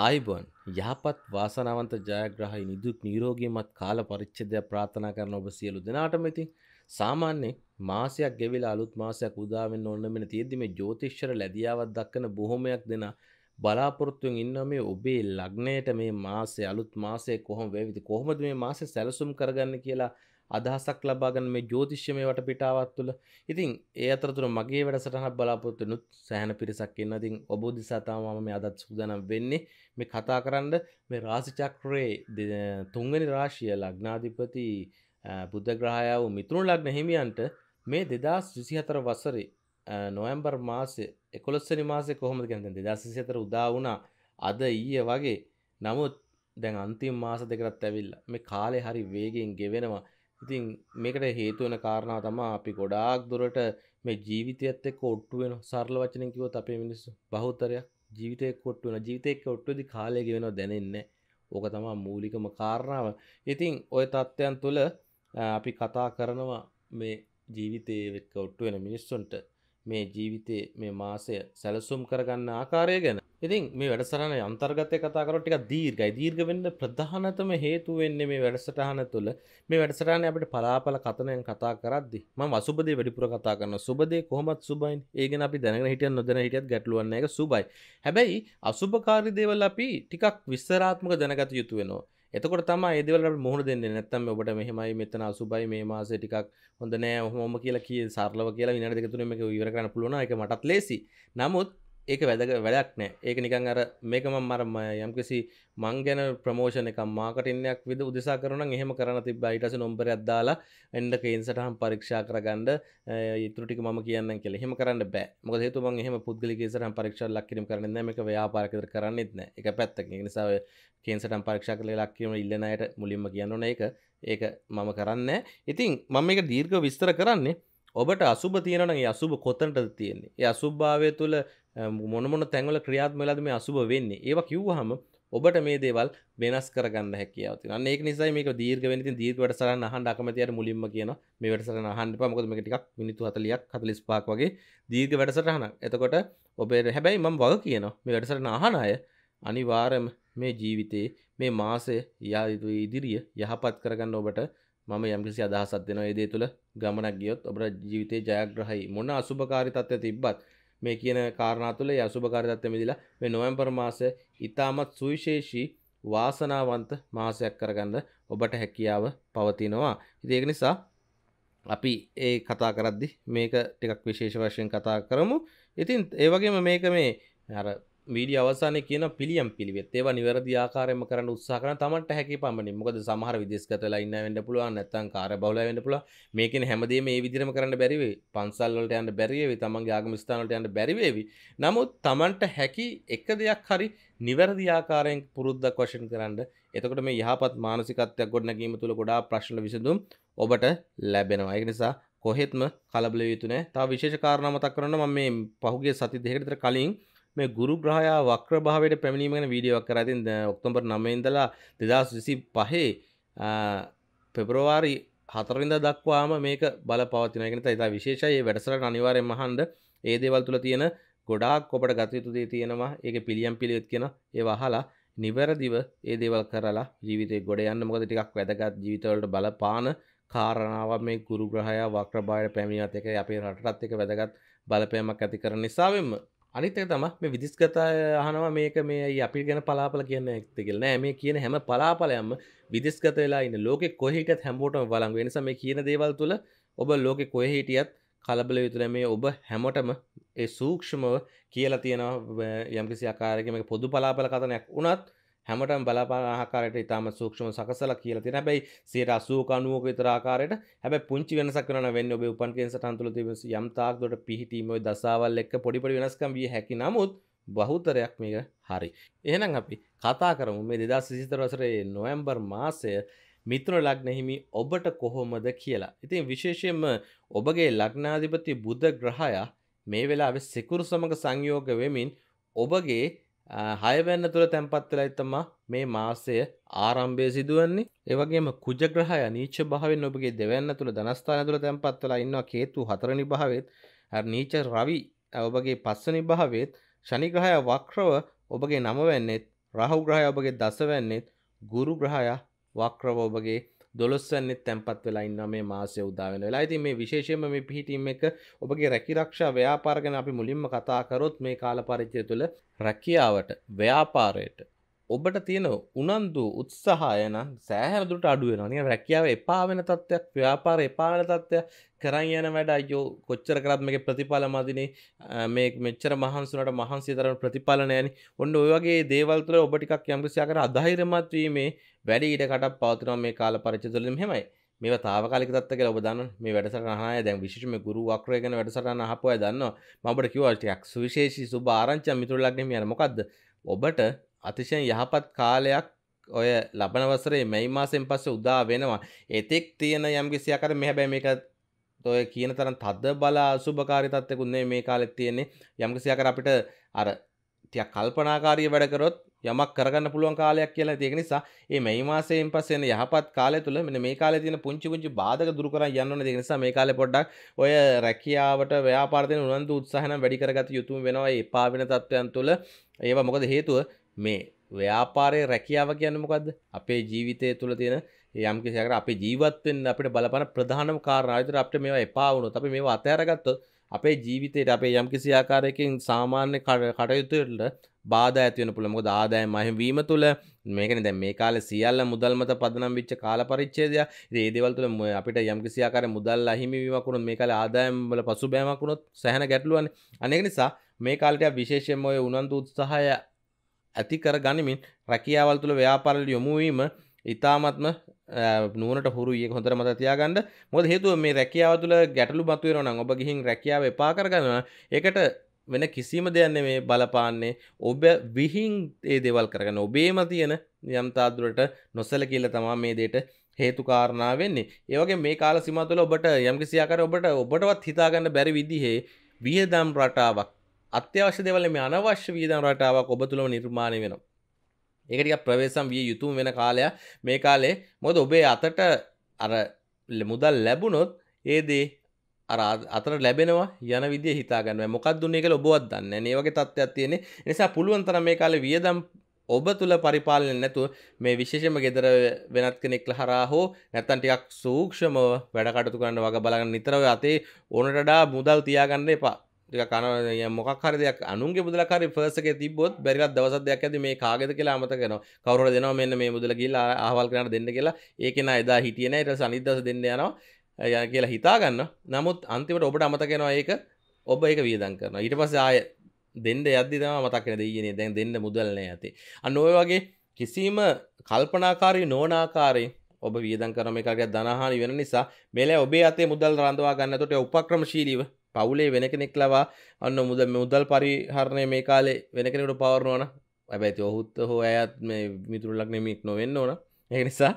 ආයිබන් යහපත් වාසනාවන්ත ජයග්‍රහහි නිදුක් නීරෝගීමත් කාල පරිච්චදයක් ප්‍රාථනා කරන ඔබ සියලු දෙනාටම ඉතින් සාමාන්‍ය මාසයක් ගෙවිල අලුත් මාසයක් උදාවෙන් ඔන්න මෙෙන තියදීම ජෝතිශ්ෂර ලැදියාවත් දක්කන බොහොමයක් දෙෙන බලාපොරොත්තුවෙන් ඉන්න මේ ඔබේ ලග්නයට මේ මාසේ අලුත් මාසේ කොහොම වැවිති කොහොමද මේ මාස සැලසුම් කරගන්න කියලා අදහසක් ලබාගන්න මේ ජෝතිශ්‍යමය වට පිටාවත් තුළ ඉතින් ඒ අතරතුර මගේ වැඩසටහක් බලාපොත්තු නුත් සෑහන පිරිසක් එන්න ඉතින් ඔබ දිසාතාම මේ අදත් සූදනම් වෙන්නේ මේ කතා කරන්න මේ රාසිචක්‍රයේ තුන්ගනි රාශිය ලග්නාධිපති බුද්ධග්‍රහයාව මිතුරු ලග්න හිමියන්ට මේ දෙදස් විසිහතර වසරේ නොවම්බර් මාසය එකොලොස්සනි මාසය කොහොමද ගැන දෙදසිසිතර උදාවුණා අද ඊය වගේ නමුත් දැන් අන්තිම මාස දෙකරත් ඇවිල්ල මේ කාලෙ හරි වේගෙන් ගෙවෙනවා ඉතින් මේකට හේතු වෙන කාරණාව තමයි අපි ගොඩාක් දුරට මේ ජීවිතයත් එක්ක ඔට්ටු වෙන සරල වචනෙන් කිව්වොත් අපේ මිනිස්සු බහුතරයක් ජීවිතේ එක්ක ඔට්ටු වෙන ජීවිතේ එක්ක ඔට්ටු වෙදි කාලය ගෙවෙනවා දැනෙන්නේ ඕක තමයි මූලිකම කාරණාව. ඉතින් ওই தත්ත්වයන් තුල අපි කතා කරනවා මේ ජීවිතේ එක්ක ඔට්ටු වෙන මිනිස්සුන්ට මේ ජීවිතේ මේ මාසය සැලසුම් කරගන්න ආකාරය ගැන ඉතින් මේ වැඩසරන අන්තර්ගතය කතාකරට ටික දීර්ගයි දීර්ග වෙන්න ප්‍රධානතම හේතු වෙන්නේ මේ වැඩසටහන තුළ මේ වැඩසටාන අපට පලාපල කතනයෙන් කතා කරද්දි ම වසුබදේ වැඩිපුර කතා කරන සුබදේ කොහොමත් සුබයින් ඒගෙන අපි දැන හිටිය නොදැන හිටියත් ගැටලුවන්න එක සුබයි හැබැයි අසුභකාරිදේවල් අපි ටිකක් විස්සරාත්මක දැනගත යුතු වෙනවා එතකොට තම ඒදවලට මුහුණ දෙන්න නැත්තම් ඔබට මෙහෙමයි මෙතන අසුබයි මේ මාසේ ටිකක් හොඳ නෑ හොම කියලා කිය සරලව කියලා විනාඩි දෙක තුනෙක විවර කරන්න පුළුවන් එක මටත් ලේසි නමුත් ඒක වැදක වැඩක් නෑ ඒක නිකං අර මේකම මරම යම්කිසි මං ගැන ප්‍රමෝෂණ එක මාකටනයක් විද උදෙසා කරන එහෙම කරන තිබ අයිටස නොම්බර අදදාලා එන්ඩ කයින්සටහම් පරීක්ෂා කරගන්ඩ ඉතුරටික ම කියන්න කෙ හෙම කරන්න බෑ මොක හේතු මන් එහම පුද්ගලිකෙසරහම් පරීක්ෂ ලක්කිරම් කරන මේක ව්‍යාපාරකර කරන්නෙත්න එක පැත්තක නිසාව කේන්සටම් පරීක්ෂා කළ ලක්කීම ඉල්ලනයට මුලින්ම කියන්නන එක ඒක මම කරන්න ඉතින් මම එක දීර්ඝ විස්තර කරන්නේ ඔබට අසුභ තියෙනනගේ අසුභ කොතනට තියෙන්නේ ඒ අසුභභාවය තුළ මොනමොන තැන්වල ක්‍රියාත්මලද මේ අසුභ වෙන්නේ ඒවා කිව්වහම ඔබට මේ දේවල් වෙනස් කරගන්න හැකියාවති අන්න ඒක නිසා මේක දීර්ග වෙන ඉතින් දීර්ඝ වැඩසටහන අහන්න අකමැතියට මුලින්ම කියන මේ වැඩසටහන අහන්න එපා මොකද මේක ටිකක් මිනිත්තු 40ක් 45ක් වගේ දීර්ඝ වැඩසටහන. එතකොට ඔබේ හැබැයි මම වග කියනවා මේ වැඩසටහන අහන අය අනිවාර්යයෙන්ම මේ ජීවිතේ මේ මාසය යා යුතු ඉදිරිය යහපත් කරගන්න ඔබට මම යම්කිසි අදහසක් දෙනවා. ඒ දේ තුළ ගමනක් ගියොත් ඔබට ජීවිතේ ජයග්‍රහයි මොන අසුභකාරී තත්ත්වයක් තිබ්බත් මේ කියන කාරණා තුළ ඒ අසුභකාරීත්වයෙන් මිදලා මේ නොවැම්බර් මාසය ඉතාමත් සුවිශේෂී වාසනාවන්ත මාසයක් කරගන්න ඔබට හැකියාව පවතිනවා. ඉතින් ඒක නිසා අපි ඒ කතා කරද්දි මේක ටිකක් විශේෂ වශයෙන් කතා කරමු. ඉතින් ඒ වගේම මේක මේ අර වීඩිය අවසානය කියන පිළියම් පිළිවෙත් ඒවා නිවැරදි ආකාරයම කරන්න උත්සාහ කරන තමන්ට හැකි පමණින් මොකද සමහර විදේශගතලා ඉන්න වෙන්න පුළුවන් නැත්නම් කාර්යබහුලව වෙන්න පුළුවන් මේකෙන් හැමදේම මේ විදිහටම කරන්න බැරි වෙයි පන්සල් වලට යන්න බැරි වෙයි තමන්ගේ ආගම ස්ථාන වලට යන්න බැරි වෙයි නමුත් තමන්ට හැකි එක දෙයක් හරි නිවැරදි ආකාරයෙන් පුරුද්දක් වශයෙන් කරන්න එතකොට මේ යහපත් මානසිකත්වයක් ගොඩනැගීම තුළ ගොඩාක් ප්‍රශ්න විසඳුම් ඔබට ලැබෙනවා ඒක නිසා කොහෙත්ම කලබල යුතු නැහැ තව විශේෂ කාරණා මතක් කරනවා මම මේ පහුගිය සති දෙකකට කලින් මේ ගුරු ග්‍රහයා වක්‍ර භාවයට පැමිණීම ගැන වීඩියෝවක් කරා. ඉතින් ඔක්තෝබර් 9 ඉඳලා 2025 පෙබරවාරි 4 වෙනිදා දක්වාම මේක බලපවතිනවා. ඒ කියන්නේ ඉතින් විශේෂයි මේ වැඩසටහන අනිවාර්යෙන්ම අහන්න. ඒ දේවල් තුල තියෙන ගොඩාක් ඔබට ගත යුතු දේ තියෙනවා. ඒකේ පිළියම් පිළිවෙත් කියන ඒවා අහලා නිවැරදිව ඒ දේවල් කරලා ජීවිතේ ගොඩ යන්න. මොකද ටිකක් වැදගත් ජීවිතවලට බලපාන කාරණාව මේ ගුරු ග්‍රහයා වක්‍ර භාවයට පැමිණීමත් එක අපේ රටටත් එක වැදගත් බලපෑමක් ඇති කරන නිසාවෙන්ම අනිතක තම මේ විදිස්ගතා අහනවා මේක මේ අපි ගැන පලාපල කියන්න ඇතිකෙල් නෑ මේ කියන හැම පලාපලයම විදිස්ගත වෙලා ඉන්න ලෝක කොහිටත් හැමෝටම බලංග නිසා මේ කියන දේවල් තුළ ඔබ ලෝකෙ කොය හිටියත් කලබල යුතුන මේ ඔබ හැමටම ඒ සූක්ෂමව කියලා තියෙනවා යම්කිසි ආකාරයක මේ පොදු පලාපල කතනයක් වුණත් හැමටම බලපාන ආකාරයට ඉතාම සූක්ෂම සකසලා කියලා තියෙනවා. හැබැයි 80 90ක විතර ආකාරයට හැබැයි පුංචි වෙනසක් වෙනවා වෙන්නේ ඔබේ උපන් කේන්සටන් තුළ තිබෙන යම් තාක් දුරට පිහිටීම ওই දසාවල් එක්ක පොඩි පොඩි වෙනස්කම් විය හැකි නමුත් බහුතරයක් මේක හරි. එහෙනම් අපි කතා කරමු මේ 2024 වසරේ නොවැම්බර් මාසය මිත්‍ර ලග්නහිමි ඔබට කොහොමද කියලා. ඉතින් විශේෂයෙන්ම ඔබගේ ලග්නාධිපති බුද්ධ ග්‍රහයා මේ වෙලාවේ සිකුරු සමග සංයෝග වෙමින් ඔබගේ හයවැන්න තුළ තැන්පත් වෙලා ඉතමා මේ මාසය ආරම්භය සිදුවන්නේ ඒවගේම කුජග්‍රහය නීච භාවෙන් ඔබගේ දෙවැන්න තුළ ධනස්ථාන තුළ තැන්පත් වෙලා ඉන්නවා කේතු හතරනි භාවෙත් අර නීච රවි ඔබගේ පස්වනි භාවෙත් ශනි ග්‍රහය වක්‍රව ඔබගේ නමවැන්නෙත් රාහු ග්‍රහය ඔබගේ දසවැන්නෙත් ගුරු ග්‍රහය වක්‍රව ඔබගේ දොළොස්සන්නේ තැන්පත් වෙලා ඉන්න මේ මාසය උදාවෙන වෙලා ඉතින් මේ විශේෂයෙන්ම මේ පිහිටීම් එක ඔබගේ රැකිරක්ෂා ව්‍යාපාර ගැන අපි මුලින්ම කතා කරොත් මේ කාල පරිච්ඡය තුළ රැකියාවට ව්‍යාපාරයට ඔබට තියෙන උනන්දු උත්සාහයන සෑහදුට අඩුවෙන නි රැකියාව එපාවෙන තත්ත්වයක් ව්‍යාපාර එපාවෙන තත්ත්වය කරන් යන වැඩ අයෝ කොච්චර කරත් මේ ප්‍රතිඵල මදිනේ මේ මෙච්චර මහන්සුනට මහන්සේ තරන ප්‍රතිඵලනයන ඔන්න ඔයගේ දේවල්තර ඔබටිකක් යම්කිසියාකර අධහිරමත්වීමේ වැඩි ඉඩ කටක් පවතිනව මේ කාල පරිචතුලින් හෙමයි මේ තාවකාලික තත්ක ඔබදන්න මේ වැඩසටහය දැන් විශෂම ගුරු වක්රයගෙන වැඩසටන හපය දන්න මබට කිවල්ටයක් සුවිශේෂී සුභාරංච මිතුරලක්නම යන මොකක්ද ඔබට අතිශයෙන් යහපත් කාලයක් ඔය ලබන වසරේ මැයි මාසෙන් පස්සේ උදා වෙනවා. එතෙක් තියෙන යම්කිසි ආකාර මේ හැබැයි මේක ඔය කියන තරම් තද බල අසුභකාරී තත්ත්වකුත් නෙමෙයි මේ කාලෙත් තියෙන්නේ. යම්කිසි ආකාර අපිට අර ටිකක් කල්පනාකාරීව වැඩ කරොත් යමක් කරගන්න පුළුවන් කාලයක් කියලා ඒක නිසා මේ මේ මාසයෙන් පස්සේ එන යහපත් කාලය තුල මෙන්න මේ කාලේ තියෙන පුංචි පුංචි බාධක දුරු කරන් යන්න ඕනේ ඒක නිසා මේ කාලේ පොඩ්ඩක් ඔය රැකියාවට ව්‍යාපාර දෙන උනන්දු උත්සාහය නම් වැඩි කරගත යුතුම වෙනවා ඒ එපා වෙන තත්ත්වයන් තුල ඒවා මොකද හේතුව මේ ව්‍යාපාරය රැකියාව කියන්නමකද අපේ ජීවිතය තුළ තියෙන යම්කිසිකට අපේ ජීවත්වෙන් අපට බලපන ප්‍රධානම කාරණාවිතර අපට මේ එපා වුණු අප මේ අතෑරගත්තොත් අපේ ජීවිතයට අපේ යම්කිසි ආකාරයකින් සාමාන්‍ය කටයුතුට බාධා ඇතිවෙන පුළ මොකද ආදායම් මහිවීම තුළ මේකන දැන් මේ කාලේ සියල්ල මුදල් මත පදනම් වෙච්ච කාල පරිච්ඡේදය. ඉතින් ඒ දේවල් තුළ අපිට යම්කිසි ආකාරයේ මුදල් අහිමි වීමක් වුණොත් මේ කාලේ ආදායම් වල පසුබෑමක් වුණොත් සැහැණ ගැටලුවනේ. අනේක නිසා මේ කාලේට විශේෂයෙන්ම ඔය උනන්දු උත්සාහය ඇති කර ගනිමින් රැකියාවල් තුළ ව්‍යාපාරල යොමුවීම ඉතාමත්ම නුවනට හුරුය හොඳර මත තියාගන්න මොද හේතුව මේ රැකියාව තුළ ගැටලු මත්වරන ඔබ ගිහින් රැකියාව එපා කරගන්න එකට වෙන කිසිම දෙයන්නේ මේ බලපාන්නේ ඔබ විහින් ඒ දෙවල් කරගන්න ඔබේම තියෙන යම්තාදුරට නොසල කියල තමා මේ දේට හේතු කාරණාව වෙන්නේ ඒවගේ මේ කාල සිමතුල ඔබට යම්කිසියාකර ඔබට ඔබටවත් හිතාගන්න බැරි විදිහේ වියදම් රටාවක් අත්‍යවශ්‍ය දෙවල මේ අනවශ්‍ය වීදම් රටාවක් ඔබ තුළම නිර්මාණය වෙනවා. ඒක ටිකක් ප්‍රවේශම් විය යුතුම වෙන කාලය මේ කාලේ මොකද ඔබේ අතට අර මුදල් ලැබුණොත් ඒ දේ අර අතර ලැබෙනවා යන විදිය හිතා ගන්න මොකක් දුන්නේ කියලා ඔබවත් දන්නේ නැහැ. මේ වගේ තත්ත්වයක් තියෙන්නේ. නිසා පුළුවන් තරම් මේ කාලේ වියදම් ඔබ තුළ පරිපාලනය නැතුව මේ විශේෂම ගෙදර වෙනත් කෙනෙක් හරා හෝ නැත්තන් ටිකක් සූක්ෂමව වැඩකටතු කරන්න වග බලගන්න නිතරව අතේ ඕනටඩා මුදල් තියාගන්න එපා කන මොක් හරදයක් අනුගේ බුදලකාරි පර්සක තිබොත් බැරිලත් දවසත් දෙයක් ඇති මේ කාගෙද කියලා අමතකන කවර දෙනවා මෙන්න මේ බුදල කියලා ආවල් කරන දෙන්න කියලා ඒකෙන එදා හිටියන ට සනිදස දෙන්න යනවා යන කියලා හිතාගන්න නමුත් අන්තිමට ඔබට අමතකෙනවා ඒක ඔබ ඒක වියදන් කරන ඊට පස්ස ආය දෙන්න යද්දි තම මතක්කන දීනේ දැන් දෙන්න මුදල්නය ඇති අන්න ඔය වගේ කිසිීම කල්පනාකාරී නෝනාකාරී ඔබ වියදන් කරම එකගේ දනහානි වෙන නිසා මෙල ඔබේ අතේ මුදල් රඳවා ගන්නතොට උපක්‍රමශීලීව පවුලේ වෙන කෙනෙක් ලවා අන්න මුද මුදල් පරිහරණය මේ කාලේ වෙන කෙනෙකුට පවරනවන ඇබැති ඔහුත් හෝ ඇයත් මේ මිතුරුල්ලක් නෙමෙක් නොවෙන්න ඕන ඒ නිසා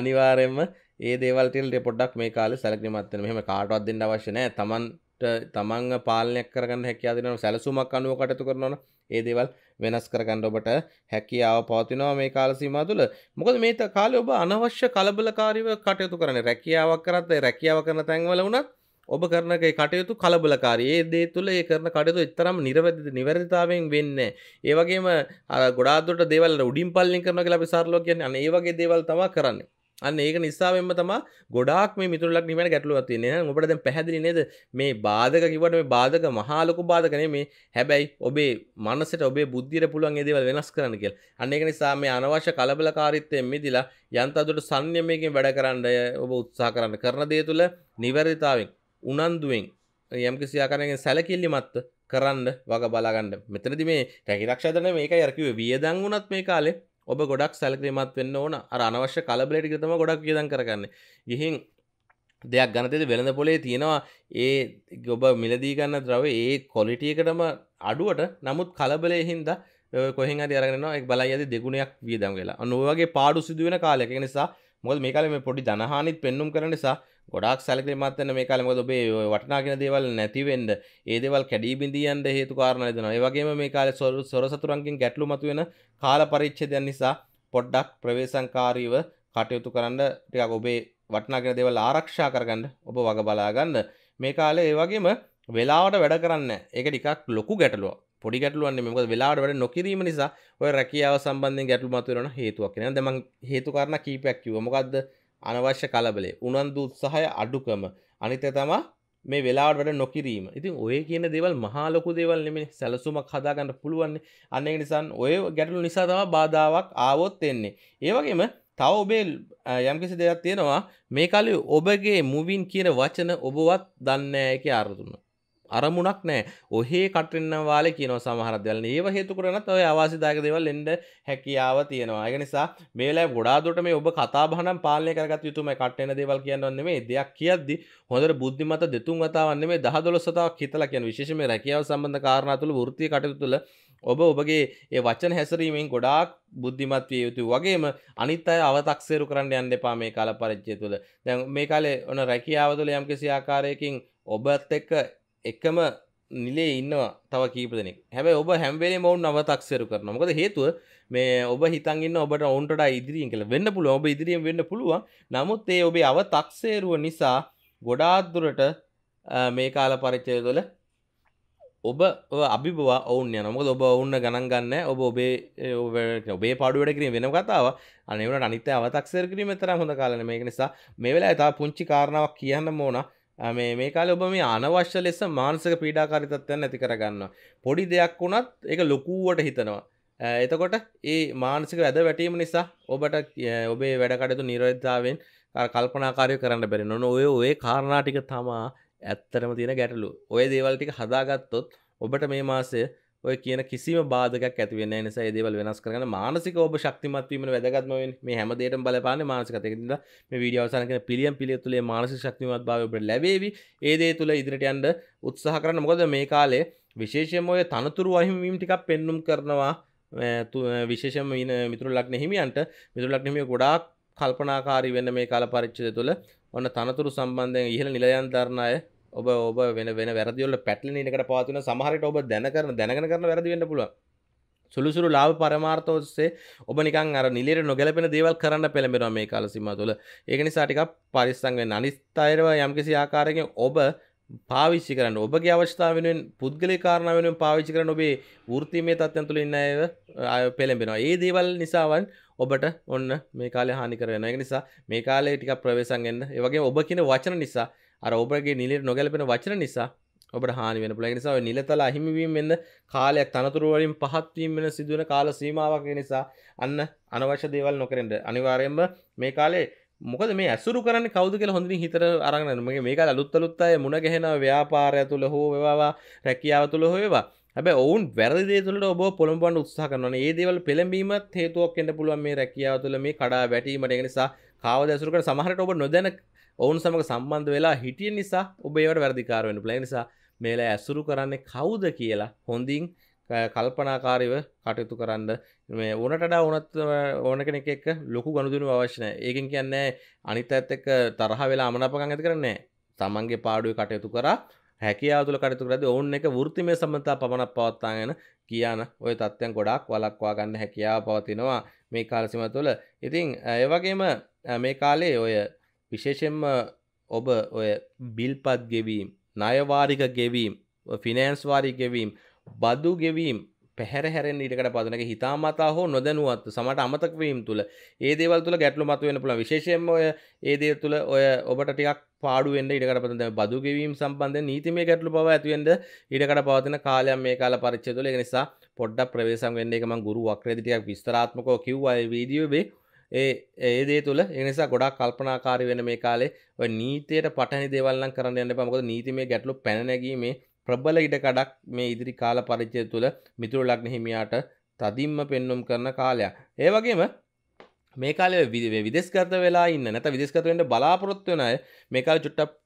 අනිවාර්යෙන්ම ඒ දේවල්ටල් පොඩක් මේ කාල සැලක්නමත්තන මෙහම කාටවත් දෙන්න අවශ්‍ය නෑ තමන්ට තමන් පාලනයක් කරගන්න හැකියාදෙනන සැලසුමක් අනුව කටතු කරනවා ඒ දේවල් වෙනස් කරගන්න ඔබට හැකියාව පවතිනවා මේ කාලසීමා තුළ මොකද මේ කාලේ ඔබ අනවශ්‍ය කලබලකාරීව කටයුතු කරන රැකියාවක් කරත් රැකියාව කරන තැන්වල වුණත් ඔබ කරන කටයුතු කලබලකාරයේ දේ තුළ ඒ කරන කටයුතු එතරම් නිරවැදි නිවැරදිතාවෙන් වෙන්නේ. ඒ වගේම අර ගොඩාක්දුරට දේවල් උඩින් පල්ලින් කරනවා කියලා අපි සාරලෝ කියන්නේ. අන්න ඒ වගේ දේවල් තමයි කරන්නේ. අන්න ඒක නිසාවෙන්ම තමයි ගොඩාක් මේ මිතුරුලක් නිවැරදි ගැටලුවක් තියෙන්නේ. එහෙනම් ඔබට දැන් පැහැදිලි නේද මේ බාධක කිව්වට මේ බාධක මහා ලොකු බාධක නේ මේ. හැබැයි ඔබේ මනසට ඔබේ බුද්ධියට පුළුවන් ඒ දේවල් වෙනස් කරන්න කියලා. අන්න ඒක නිසා මේ අනවශ්‍ය කලබලකාරීත්වයෙන් මිදලා යන්තම් දුරට සංයමයෙන් වැඩ කරන්න ඔබ උත්සාහ කරන්න කරන දේ තුළ නිවැරදිතාවෙන් උනන්දුවෙන් යම්කිසි ආකාරයෙන් සැලකිල්ලමත් කරන්න වග බලාගන්න මෙතනදි මේ රැකිරක්ෂාදන මේක යරකිව වියදන් වුණත් මේ කාලේ ඔබ ගොඩක් සැලකිලිමත් වෙන්න ඕන අර අනවශ්‍ය කලබලට තම ගොඩක් වියදම් කරගන්න ගිහින් දෙයක් ගණතද වෙළඳ පොලේ තියෙනවා ඒ ගොබ මිලදී ගන්න ද්‍රව ඒ කොලිටියකටම අඩුවට නමුත් කලබලය හින්ද කොහෙන් අද අරගෙනවා එක් බලයි ඇති දෙගුණයක් වියදම් වෙලා අනුවගේ පාඩු සිදුවෙන කාලයක නිසා මොකද මේ කාලේ මේ පොඩි ජනහානිත් පෙන්눔 කරන නිසා ගොඩක් සැලකිලිමත් වෙන්න මේ කාලේ මොකද ඔබේ වටිනා කියන දේවල් නැති වෙන්න ඒ දේවල් කැඩී බිඳී යන්න හේතු කාරණා දෙනවා. ඒ වගේම මේ කාලේ සොර සතුරන්ගෙන් ගැටලු මතුවෙන කාල පරිච්ඡේදයන් නිසා පොඩ්ඩක් ප්‍රවේශංකාරීව කටයුතු කරන්න ටිකක් ඔබේ වටිනා කියන දේවල් ආරක්ෂා කරගන්න ඔබ වග බලා ගන්න. මේ කාලේ ඒ වගේම වෙලාවට වැඩ කරන්න ඒක ටිකක් ලොකු ගැටලුවක්. පොඩි ගැටලුවන්නේ මොකද වෙලාවට වැඩ නොකිරීම නිසා ඔය රැකියාව සම්බන්ධයෙන් ගැටලු මතුවෙන හේතුවක් වෙනවා. දැන් මම හේතු කාරණා කීපයක් කිව්වා. මොකද්ද? අනවශ්‍ය කලබලේ උනන්දු උත්සාහය අඩුකම අනිත තමා මේ වෙලාට වැඩ නොකිරීම ඉතින් ඔය කියන දෙවල් මහාලොකු දෙවල් නෙමේ සැලසුමක් හදාගන්න පුළුවන් අන්න නිසන් ඔය ගැටලු නිසා තම බාධාවක් ආවොත් එන්නේ ඒවගේම තව ඔබේ යම්කිසි දෙයක් තියෙනවා මේ කලි ඔබගේ මුවින් කියන වචන ඔබවත් දන්නෑ එක අරතුන්න අරමුණක් නෑ ඔහේ කටන්න වාල කියන සමහරදවල ඒව හේතු කරනත් ඔය අවාසිදායක දෙවල් එන්ඩ හැකියාව තියෙනවා අය නිසා මේලා ගොඩාදුට මේ ඔබ කතාබහනම් පාලය කරගත් යුතුම කටන දෙවල් කියන්නන්න මේ දෙයක් කියද්දි හොඳට බුද්ධිමත දෙතුන් වතාවන්න මේ දහදොලොස්සතාවක් හිතල කියන විශේෂම රැකියාව සම්බඳ කාරණතුළ ෘතිය කටයුතු තුළ ඔබ ඔබගේ ඒ වචන හැසරීමෙන් ගොඩාක් බුද්ධිමත් විය යුතු වගේම අනිත් අය අවතක්සේරු කරන්න යන්න එපා මේ කාල පරිච්ඡය තුළ. දැන් මේ කාලේ ඔන රැකියාව තුළ යම්කිසි ආකාරයකින් ඔබත් එක්ක එකම නිලේ ඉන්නවා තව කීප දෙනෙක් හැබැයි ඔබ හැම්වලේ මවුන් අවතක්සරු කරන මොකද හේතුව මේ ඔබ හිතන්න්න ඔබට ඔන්ට ඉදිරිියෙන් කළ වෙන්න පුළුව ඔබ ඉදිරිියෙන් වෙන්න පුළුවන් නමුත් ඒ ඔබේ අව තක්සේරුව නිසා ගොඩාත්දුරට මේ කාල පරිච්චය තුළ ඔබ අභිබව ඔවුන් යනමුද ඔබ ඔවුන්න ගණන් ගන්න ඔබ ඔබේ ඔබේ පාඩුවට කිරීම වෙන කතාව අනවට අනිත අවතක්සර කිරීම තර හොඳ කාලන මේක නිසා මේ වෙලා ඇතා පුංචි කාරණාවක් කියන්න මෝනා මේ මේ කාලේ ඔබ මේ අනවශ්‍ය ලෙස මානසික පීඩාකාරී තත්ත්වයන් ඇති කරගන්නවා. පොඩි දෙයක් වුණත් ඒක ලොකුවට හිතනවා. එතකොට ඒ මානසික වැද වැටීම නිසා ඔබට ඔබේ වැඩ කටයුතු නිරෝධතාවෙන් කල්පනාකාරී කරන්න බැරි නෝන ඔය ඔය කාරණා ටික තමා ඇත්තටම තියෙන ගැටලු. ඔය දේවල් ටික හදාගත්තොත් ඔබට මේ මාසයේ ඔය කියන කිසිම බාධකක් ඇති වෙන නිසා ඒදේවල් වෙනස් කරන මානසික ඔබ ශක්තිමත්වීම වැදගත්ම මේ හැමදේට බලපාන මානසිකතයකද මේ විඩියවසනක පිළියම් පිළිය තුළේ මානසි ශක්තිමත් භාවබට ලැබේවි ඒදේ තුළ ඉදිරිට අන්ඩ උත්සාහ කරන මොකද මේ කාලේ විශේෂම ඔය තනතුරු අහිමීම් ටිකක් පෙන්නුම් කරනවා විශේෂම වීන මිතුරු ලක්න හිමියන්ට මිතුරු ලක්නමිය ගොඩාක් කල්පනාකාරී වෙන්න මේ කාල පරිච්චද තුළ ඔන්න තනතුරු සම්බන්ධයෙන් ඉහළ නිලයන් ධරණය ඔබ ඔබ වෙන වෙන වැරදිවල පැටලි නිකට පවතින සමහරට ඔබ දැන කරන දැනගෙන කරන වැරදිවෙන්න පුළුව සුළුසුරු ලාභ පරමාර්ථ ඔස්සේ ඔබ නිකන් අර නිලයට නොගැලපෙන දේවල් කරන්න පෙළඹෙනවා මේ කාල සීමාව තුළ. ඒක නිසා ටිකක් පරිස්සම් වෙන්න. අනිත් අයව යම්කිසි ආකාරයකින් ඔබ පාවිච්චි කරන්න ඔබගේ අවස්ථාව වෙනුවෙන් පුද්ගලි කාරණ වෙනුවෙන් පාවිච්චි කරන ඔබේ වෘත්තීමේ තත්ත්වයන් තුළ ඉන්න අයව පෙළඹෙනවා. ඒ දේවල් නිසාවන් ඔබට ඔන්න මේ කාලේ හානි කර වෙනවා. ඒක නිසා මේ කාලේ ටිකක් ප්‍රවේශම් වෙන්න. ඒ වගේම ඔබ කියන වචන නිසා අර ඔබගේ නිලට නොගැලපෙන වචන නිසා ඔබට හානි වෙන පුළුවන් නිසා ඔය නිලතල අහිමිවීම වෙන කාලයක් තනතුරු වලින් පහත් වීම වෙන සිදුවන කාල සීමාවක් නිසා අන්න අනවශ්‍ය දේවල් නොකරන්න අනිවාර්යයෙන්ම මේ කාලේ මොකද මේ ඇසුරු කරන්නේ කවුද කියලා හොඳින් හිතට අරගෙන මේ මේක අලුත් අලුත් අය මුණ ගැහෙන ව්‍යාපාරය තුල හෝ වේවා රැකියාව තුල හෝ වේවා හැබැයි ඔවුන් වැරදි දේ තුලට ඔබ පොළඹවන්න උත්සාහ කරනවා. ඒ දේවල් පෙළඹීමත් හේතුවක් වෙන්න පුළුවන් මේ රැකියාව තුල මේ කඩා වැටීමට. ඒ නිසා කාවද ඇසුරු කරන සමහරට ඔබ නොදැන ඔවුන් සමඟ සම්බන්ධ වෙලා හිටිය නිසා ඔබ ඒවට වැරදිකාරවෙන ප්ලේ නිසා මේලා ඇසුරු කරන්නේ කවුද කියලා හොඳින් කල්පනාකාරව කටයුතු කරන්න මේ ඕනටඩා ඕනත් ඕන කෙනෙක් එක්ක ලොකු ගණුදුනු අවශ්‍යනය ඒකින් කියන්නේ අනිත ඇත් එක්ක තරහ වෙලා අමනපකං ඇති කරන්නේ තමන්ගේ පාඩුව කටයුතු කරා හැකියාවතුල කටයුතු කරද ඔවුන් එක වෘත්තිමය සම්බන්ධතා පමණක් පවත්වාගෙන කියන ඔය තත්ත්වයන් ගොඩක් වලක්වා ගන්න හැකියාව පවතිනවා මේ කාලසිම තුළ ඉතින් ඒවගේම මේ කාලේ ඔය විශේෂෙන්ම ඔබ ඔය බිල්පත් ගෙවීම් නයවාරික ගෙවීම් ෆිනෑන්ස්වාරි ගෙවීම් බදු ගෙවීම් පැහැරහැරෙන් ඉටකට පදනක හිතාමතා හෝ නොදැනුවත් සමට අමතකවීම් තුළ ඒ දේවල් තුළ ගැටලු මතුවෙන පුළ විශේෂයෙන්ම ඔය ඒදේ තුළ ඔය ඔබට ටිකක් පාඩුවෙන්ට ඉඩකට පතන බදුගවීම් සම්බන්ධ නීතිමේ ගැටලු පව ඇතිවෙන්ට ඉඩකට පවතන කාලයක් මේ කාල පරිච්ච තුළ නිසා පොඩ්ඩ ප්‍රවේශම් වෙන්නේ එකම ගුරු වක්‍රදිටයක් විස්තරාත්මකෝ කිව්වයි වීඩියෝබේ ඒ ඒ දේ තුළ එනිසා ගොඩක් කල්පනාකාරි වෙන මේ කාලේ ඔය නීතියට පටහනි දේවල් නම් කරන්න යන්න එපා මොකද නීතිමය ගැටලු පැන නැගීමේ ප්‍රබල ඉඩකඩක් මේ ඉදිරි කාල පරිච්ඡේදය තුළ මිතුරු ලග්න හිමියාට තදින්ම පෙන්වුම් කරන කාලයක්. ඒ වගේම මේ කාලේ විදේශගත වෙලා ඉන්න නැත්නම් විදේශගත වෙන්න බලාපොරොත්තු වෙන අය මේ කාලේ චුට්ටක්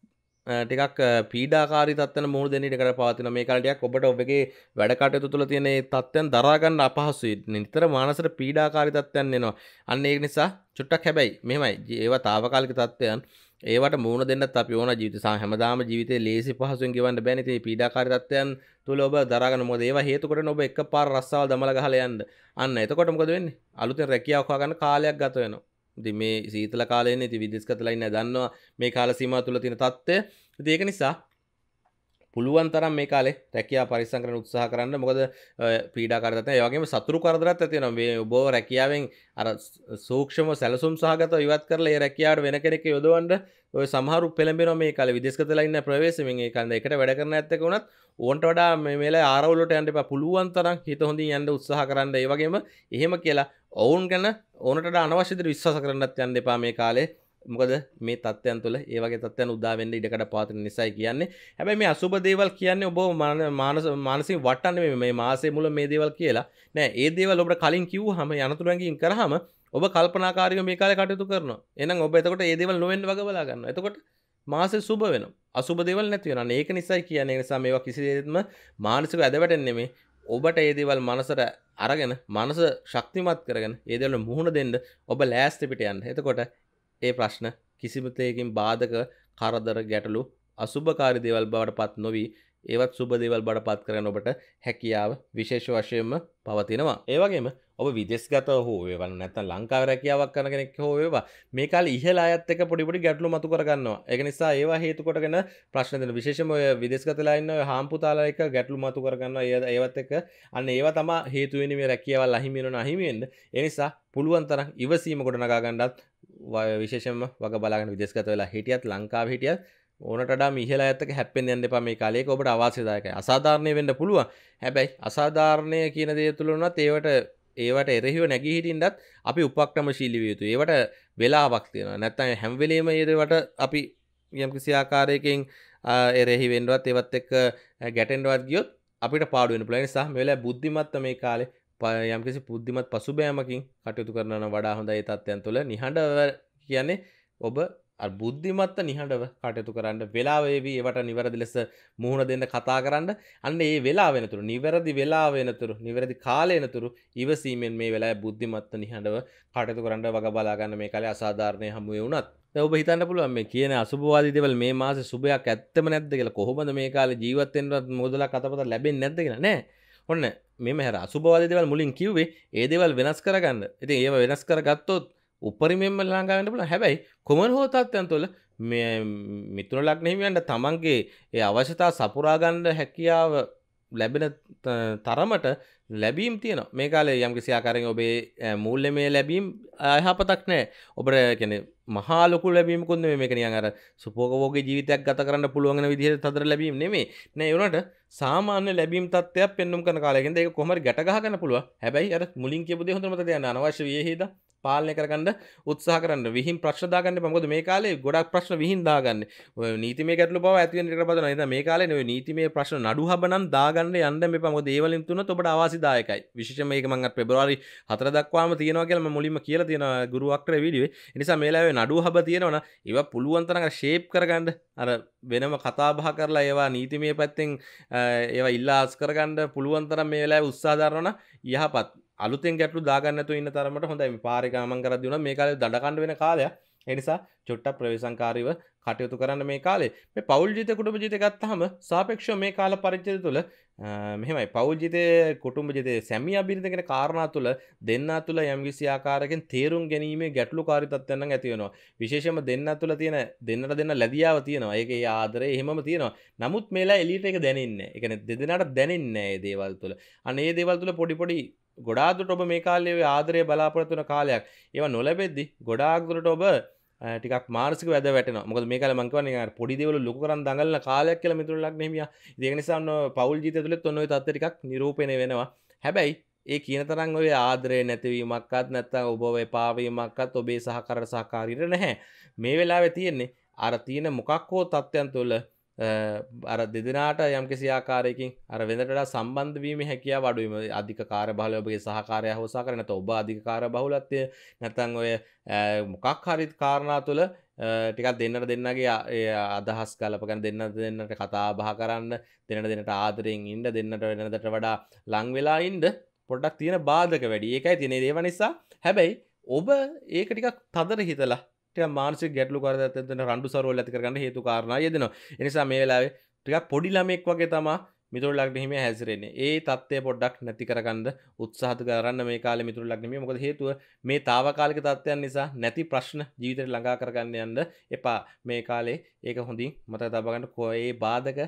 ටිකක් පීඩාකාරි තත්වන මුහුණ දෙන්නට කර පවතින මේ කලටයක් ඔබට ඔබගේ වැඩකටයුතු තුළ තියෙන තත්ත්වයන් දරාගන්න අපහසුයි නිතර මානසට පීඩාකාරි තත්ත්වයන් එනවා අන්න ඒ නිසා චුට්ටක් හැබැයි මෙමයි ඒවා තාවකාලික තත්ත්වයන් ඒවට මුණ දෙන්නත් අපි ඕන ජීවිත සහ හැමදාම ජීවිතේ ලේසි පහසුවෙන් ගෙවන්න බෑනේ ඉතින් පීඩාකාරී තත්ත්වයන් තුල ඔබ දරාගන්න මොකද ඒවා හේතු කරගෙන ඔබ එකපාර රස්සාවල් දමලා ගහලා යන්න අන්න එතකොට මොකද වෙන්නේ අලුතෙන් රැකියාවක් හොයාගන්න කාලයක් ගත වෙනවා දි මේ සීතල කාලයන ති විදිස්කතලයින්න දන්නවා මේ කාලසීම තුළ තින තත්ත්ය දේක නිසා පුළුවන් තරම් මේ කාලේ රැකයා පරිසං කරන උත්සාහ කරන්න මොකද පීඩා කරදත යගේම සතුරු කරදරත් ඇතින මේ ඔබෝ රැකියාවෙන් අර සූක්ෂම සැලසුම් සහගත ඉවත් කරලා ඒ රැකියාවට වෙන කෙනෙක් යොදවන්න ඔය සමහරු පෙළඹෙනවා මේ කාලේ විදේශගතලා ඉන්න ප්‍රවේශමෙන් ඒ කන්ද එකට වැඩ කරන ඇත්තක උනත් ඕන්ට වඩා මේ වෙලාවේ ආරවුලට යන්න එපා පුළුවන් තරම් හිත හොඳින් යන්න උත්සාහ කරන්න ඒ වගේම එහෙම කියලා ඔවුන් ගැන ඕනට අනවශ්‍යත විශ්වාස කරන්නත් යන්න එපා මේ කාලේ මොකද මේ තත්යන් තුළ ඒවගේ තත්යන් උදාවෙන්න ඉඩකට පාතන නිසයි කියන්නේ හැබැ මේ අසුබ දේවල් කියන්නේ ඔබ මානස මානසින් වටන්න මේ මාසේ මුල මේ දේවල් කියලා නෑ ඒ දේවල් ඔබට කලින් කිව් හම යනතුරැගින් කරහම ඔබ කල්පනාකාරක මේ කාල කටයුතු කරන එනම් ඔබ එතකොට ඒදවල් නොවෙන් වගබලා ගන්න එතකොට මාස සුබ වෙන අසුබ දෙවල් නැතිවෙන ඒක නිසයි කියන නිසා මේවා කිසිදේත්ම මානසික ඇදවැටෙන්නේ මේ ඔබට ඒදේවල් මනසර අරගෙන මනස ශක්තිමත් කරගෙන ඒදවල මුහුණ දෙන්න ඔබ ලෑස්තිපිට යන්න එතකොට ඒ ප්‍රශ්න කිසිමතයකින් බාධක කරදර ගැටලු අසුභකාරි දේවල් බවට පත් නොවී ඒවත් සුබ දේවල් බඩ පත් කරන ඔබට හැකියාව විශේෂ වශයෙන්ම පවතිනවා ඒවගේම ඔබ විදෙස්ගත හෝ වන නැත ලංකාව රැකියාවක් කන කෙනෙක් හෝ ඒවා මේ කාල ඉහලා අත්තක පොඩිපොඩි ගැටලු මතු කරගන්නවා එක නිසා ඒවා හේතුකොටගෙන ප්‍රශ්න දෙන විශේෂම ඔය විදෙස්ගතලාන්න හාම්පුතාලා එක ගැටලු මතු කරගන්න ඒ ඒවත් එක අන්න ඒවා තමා හේතුවෙන මේ රැකියවල් අහිමිෙන අහිමියෙන්ද එනිසා පුළුවන්තරම් ඉවසීම ගොඩනගාගණ්ඩත් විශේෂම වග බලාගෙන විදෙස්ගත වෙලා හිටියත් ලංකාව හිටියත් ඕනට මිහල ඇතක හැපෙන් යන්න එපා මේ කාලයක ඔබට අවාසදායක අසාධාරණය වෙන්න පුළුව හැබැයි අසාධාරණය කියන දේ තුළුනත් ඒවට ඒවට එරෙහිව නැගී හිටින්ටත් අපි උපක්ටම ශීලිව යුතු ඒවට වෙලාවක් තියෙන නැත්තයි හැම්වලේම ඒදවට අපි යම්කිසි ආකාරයකින් එරෙහි වෙන්ඩුවත් ඒවත් එක් ගැටෙන්ඩුවත් ගියොත් අපිට පාඩුවෙන පුලනි සහ වෙලා බුද්ධිමත්ත මේ කාලේ යම්කිසි පුද්ධිමත් පසුබෑමකින් කටයුතු කරන වඩා හොඳ ඒ තත්ත්යන් තුළ නිහඬව කියන්නේ ඔබ බුද්ධිමත්ත නිහඬව කටයුතු කරන්න වෙලාවේවී ඒවට නිවැරදි ලෙස මුහුණ දෙන්න කතා කරන්න අන්න ඒ වෙලා වෙනතුරු නිවැරදි වෙලා වෙනතුරු නිවැරදි කාලයනතුරු ඉවසීමෙන් මේ වෙලා බුද්ධිමත්ත නිහඬව කටයුතු කරන්න වග බලාගන්න මේ කලේ අසාධාරණය හමුවේ වුණත් ඔබ හිතන්න පුළුවන් මේ කියන අසුභවාදීදවල් මේ මාසේ සුභයක් ඇත්තම නැද්ද කියලා කොහොමද මේ කාලේ ජීවත් වෙන්නවත් මොදලක් අතපත ලැබෙන්නේ නැද්ද කියලා නෑ ඔන්න මෙම හැර අසුභවාදීදවල් මුලින් කිව්වේ ඒ දේවල් වෙනස් කරගන්න ඉතින් ඒව වෙනස් කරගත්තොත් උපරිමෙන්ම ලාඟාවන්න පුළ හැබැයි කොමන් හෝතත්යන් තුළ මිතුර ලක්නහිමියන්ට තමන්ගේ ඒ අවශ්‍යතා සපුරාගණ්ඩ හැකියාව ලැබෙන තරමට ලැබීම් තියෙන මේ කාලේ යම් කිසියාකාරෙන් ඔබේ මුල්ල මේ ලැබීම් යහපතක් නෑ ඔබට කැනෙ මහාලොකු ලැබීමකුද මේ කනිය අර සුපෝකෝගේ ජීවිතයක් ගත කරන්න පුළුවන් විදිහ තදර ලැබීම් නෙමේ නෑ වනට සාමාන්‍ය ලැබීම් තත්වයක් පෙන්නුම් කන කාලගෙද කොමර ගැටගහන්න පුළුව හැබැයි අර මුලින් කියපුද හොඳමත යන අනවශ්‍ය වියහිද පාලනය කරගන්න උත්සාහ කරන්න විහින් ප්‍රශ්න දාගන්න මොකද මේ කාලේ ගොඩක් ප්‍රශ්න විහින් දාගන්න ඔය නීතිමය ගැටලු බව ඇති වෙන එකට බදන නේද මේ කාලේ නේ නීතිමය ප්‍රශ්න නඩු හබනම් දාගන්න යන්න මේ මොකද ඒ වලින් තුනත් ඔබට අවාසිදායකයි විශේෂයෙන්ම මේක මම අත් පෙබරවාරි 4 දක්වාම තියනවා කියලා මම මුලින්ම කියලා තියෙනවා ගුරු අක්‍රේ වීඩියෝ ඒ නිසා මේ ලාවේ නඩු හබ තියෙනවනම් ඒවා පුළුවන් තරම් ෂේප් කරගන්න අර වෙනම කතා බහ කරලා ඒවා නීතිමය පැත්තෙන් ඒවා ඉල්ලා අස් කරගන්න පුළුවන් තරම් මේ වෙලාවේ උත්සාහ දරනවා යහපත් අලුතෙන් ගැපලු දාගන්නතු ඉන්න තරමට හොඳයි පාරිකාමන් කරදදින මේ කාල දඩකණ්ඩ වෙන කාලය එනිසා චොට්ට ප්‍රවේසංකාරීව කටයුතු කරන්න මේ කාලේ මේ පවල් ජිත කුටුම ජිත ගත්තහම සාපේක්ෂ මේ කාල පරිච්චය තුළ මෙහෙමයි පෞද්ජිතය කුටුම්ඹ ජිතය සැමි අභිරිතකෙන කාරණා තුළ දෙන්න තුළ යම්ගිසි ආකාරකෙන් තේරුම් ගැනීමේ ගැටලු කාරිතත්වන්න ඇතිවෙනවා විශේෂම දෙන්න තුළ තියෙන දෙන්නට දෙන්න ලැදියාව තියෙනවා ඒක ආදරය එහෙම තියෙනවා නමුත් මේලා එලිට එක දැනන්න එකන දෙදෙනට දැනන්නේ දේවල් තුළ අනේ දේවල් තුළ පොඩිපොඩි ගොඩාදුට ඔබ මේ කාලේ ආදරය බලාපොරත්තුන කාලයක් ඒව නොලැබෙද්දි ගොඩාක්දුරට ඔබ ටිකක් මාර්සික වැද වැටෙන මොකද මේ කාලේ මං කියන්නේ පොඩි දේවල් ලොකු කරන් දඟලන කාලයක් කියලා මිතුරුලක් නෙමෙයි. ඒක නිසා පෞල් ජීවිතය තුළත් ඔන්න ඔය තත්ත්ව ටිකක් නිරූපණය වෙනවා. හැබැයි ඒ කියන තරන් ඔය ආදරය නැතිවීමක්කත් නැත්තම් ඔබ පාවීමක්කත් ඔබේ සහකර සහකාරිට නැහැ. මේ වෙලාවෙ තියෙන්නේ අර තියෙන මොකක් හෝ තත්ත්වයන් තුළ අර දෙදෙනට යම් කිසි ආකාරයකින් අර වෙදට සම්බන්ධවීම හැකිය වඩුවීම අධිකාර බහල ඔබගේ සහකාරය හෝසා කරනත ඔබ අධිකාර බහුලත්වය නැතන් ඔය මොකක් හරිත් කාරණා තුළ ටිකක් දෙන්නට දෙන්නගේ අදහස් කලපකන් දෙන්න දෙන්නට කතා බහ කරන්න දෙනට දෙනට ආදරයෙන් ඉන්ඩ දෙන්නට වෙනදට වඩා ලංවෙලා ඉන්ඩ පොඩ්ඩක් තියෙන බාධක වැඩි ඒකයි තිනේ දේව නිසා හැබැයි ඔබ ඒක ටිකක් තදර හිතලා මානසි ගැටලු කර තන රන්ඩු සරෝල් ඇතිකරන්න හේතු කාරණ යදෙන එනිසා මේලාවේ ටික පොඩි ළමෙක් වගේ තමා මිතුරලක් හිම හැසිරෙන්නේ ඒ තත්වය පොඩ්ඩක් නැති කරගන්න උත්සාහත කරන්න මේ කාල මිතුරලක්නම මොකද හේතුව මේ තාවකාලික තත්ත්වයන් නිසා නැති ප්‍රශ්න ජීවිතයට ළඟා කරගන්න යන්න එපා මේ කාලේ ඒක හොඳින් මත තබගන්න කොයේ බාධක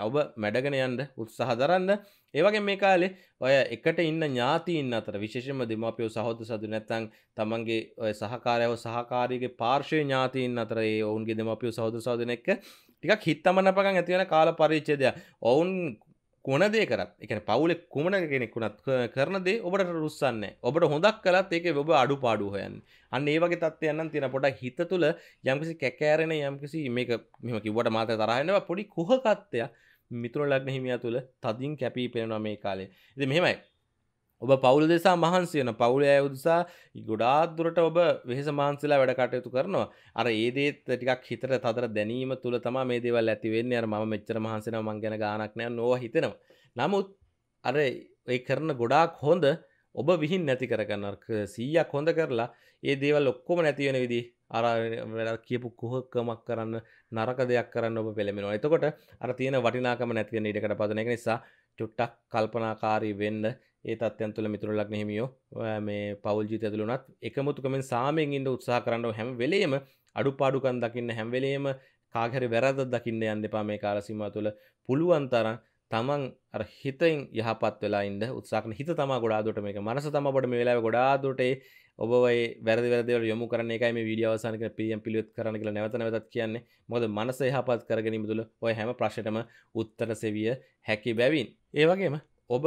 ඔබ මැඩගෙන යන්න උත්සාහ දරන්න ඒවගේ මේ කාලේ ඔය එකට ඉන්න ඥාතිීන් අතර විශේෂම දෙමාපියෝ සහෝද සදු නැත්තං තමන්ගේ ඔය සහකාරයව සහකාරගේ පාර්ශය ඥාතිීන් අතර ඒ ඔවුන්ගේ දෙමාපියෝ සහෝද සෞදන එක්ක ටිකක් හිත්තමන පකන් ඇතිවන කාල පරිච්චේදය ඔවුන් කොනදේ කරත් එකන පවුල කුමන කෙනෙක්ුණත් කරනදේ ඔබට රුස්සන්න ඔබට හොඳක් කලත් ඒක ඔබ අඩු පාඩු හොයන් අන්න ඒවගේ තත්වයන්න තියෙන පොට හිත තුළ යම්කිසි කැකෑරෙන යම්කිසි මේක මෙම කිවට මාත තරහනවා පොඩි කොහකත්වය මිතුර ලග්න හිමිය තුළ තදින් කැපී පෙනෙනවා මේ කාලේ ඉති මෙහෙමයි ඔබ පවුල් දෙසා මහන්සියන පවුලය උදසා ගොඩාදුරට ඔබ වෙහස මාන්සලා වැඩ කටයුතු කරනවා අර ඒදේත් ටිකක් හිතර තදර දැනීම තුළ තම මේ දේවල් ඇතිවෙන්නේ අර ම මෙච්චර මහන්සෙන මං ගැන ගානක්නය නොව හිතෙනවා නමුත් අර ඒ කරන ගොඩාක් හොඳ ඔබ විහින් නැති කරගන්නක් සීයක් හොඳ කරලා ඒ දේවල් ඔක්කොම නැතිවෙන විදි අර කියපු කොහකමක් කරන්න නරක දෙයක් කරන්න ඔබ පෙළෙමෙනවා එතකොට අර තියෙන වටිනාකම නැතිවෙන ඉඩකට පදන එක නිසා චුට්ටක් කල්පනාකාරී වෙන්න ඒ තත්යන් තුළ මිතුරලක් නෙහිමියෝ මේ පවල් ජීත ඇතුළුනත් එකමුතුකමින් සාමයෙන් ඉන්න උත්සාහ කරන්නව හැම වෙලේම අඩු පාඩුකන් දකින්න හැම්වෙලේම කාගරි වැරද දකින්න යන්න එපා මේ කාලසිම තුළ පුළුවන් තරන් තමන් හිතයින් යහපත් වෙලායින්ද උත්සාහන හිත තම ගොඩාදුට මේක මනස තමට මේ වෙලා ගොඩාදුටේ ඔබයි වැරදි වැරදිවල යොමු කරන එකයි මේ වීඩියෝ අවසන් කරන පිළියම් පිළිවෙත් කරන කියලා නැවත නැවතත් කියන්නේ මොකද මනස යහපත් කරගැනීම තුළ ඔය හැම ප්‍රශ්නෙටම උත්තර සෙවිය හැකි බැවින් ඒ වගේම ඔබ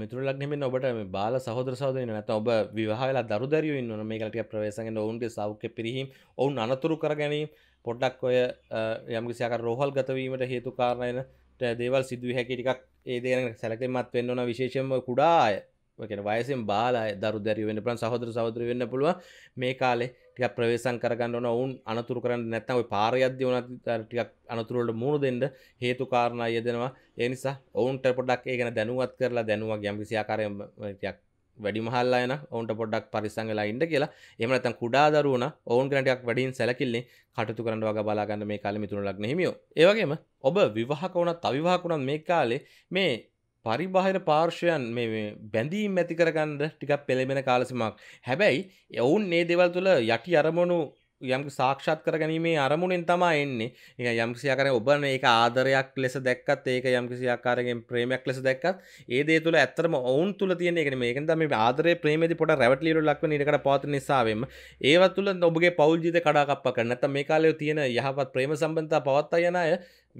මිතුරලක්නෙමෙන් ඔබට බාල සහෝදර සහෝදරයන නැත ඔබ විවාහලා දරු දැරිය ඉන්න මේකට ප්‍රවේශගෙන ඔවුන්ගේ සෞඛ්‍ය පිරිහීම් ඔවුන් අනතුරු කර ගැනීම පොඩ්ඩක් ඔය යම්කිසියක රෝහල් ගතවීමට හේතු කාරණයන දේවල් සිදුව හැකිටිකක් ඒ දේන සැලකමත් වෙන්නවන විශේෂම කුඩාය කෙන වයසෙන් බාලාය දරු දැරිවෙන්න ප්‍රන් සහෝදර සහෝදර වෙන්න පුළුව මේ කාලේ ටික ප්‍රවේශන් කරගන්න ඔවුන් අනතුර කරන්න නැත්තම් ඔය පාර යද්දී උනත් ටිකක් අනතුරු වලට මුහුණ දෙන්න හේතු කාරණා යෙදෙනවා ඒ නිසා ඔවුන්ට පොඩ්ඩක් ඒ ගැන දැනුවත් කරලා දැනුවත් යම්කිසි ආකාරයෙන් ටිකක් වැඩි මහල්ලායන ඔවුන්ට පොඩ්ඩක් පරිසං වෙලා ඉන්න කියලා එහෙම නැත්නම් කුඩා දරුවන ඔවුන් ගැන ටිකක් වැඩියෙන් සැලකිල්ලෙන් කටයුතු කරන්න වගේ බලා ගන්න මේ කාලේ මිතුරු ලග්න හිමියෝ. ඒ වගේම ඔබ විවාහක වුණත් අවිවාහක වුණත් මේ කාලේ මේ පරිබාහිර පාර්ශයන් මේ බැඳීම් ඇති කරගන්න ටිකක් පෙළෙබෙන කාලසිමක් හැබැයි එවුන් ඒ දෙවල් තුළ යටි අරමුණු යම් සාක්ෂත් කරගැනීමේ අරමුණෙන් තමා එන්නේ ඒ යම්කිසියාකර ඔබ ඒක ආදරයක් ලෙස දැක්කත් ඒක යම්කිසියාකාරගෙන් ප්‍රේමයක් ලෙස දැක්කත් ඒ දේ තුළ ඇත්තරම ඔවුන් තුළ තියෙන එක මේකෙන් තමයි ආදරේ ප්‍රේමෙදි පොඩ රැවටිලිරු ලක්වන ඉඩකට පවතින නිසාවෙම ඒවත් තුළ ඔබගේ පෞල් ජීවිත කඩාකප්ප කරන නැත්නම් මේ කාලේ තියෙන යහපත් ප්‍රේම සම්බන්ධතා පවත්වා යන අය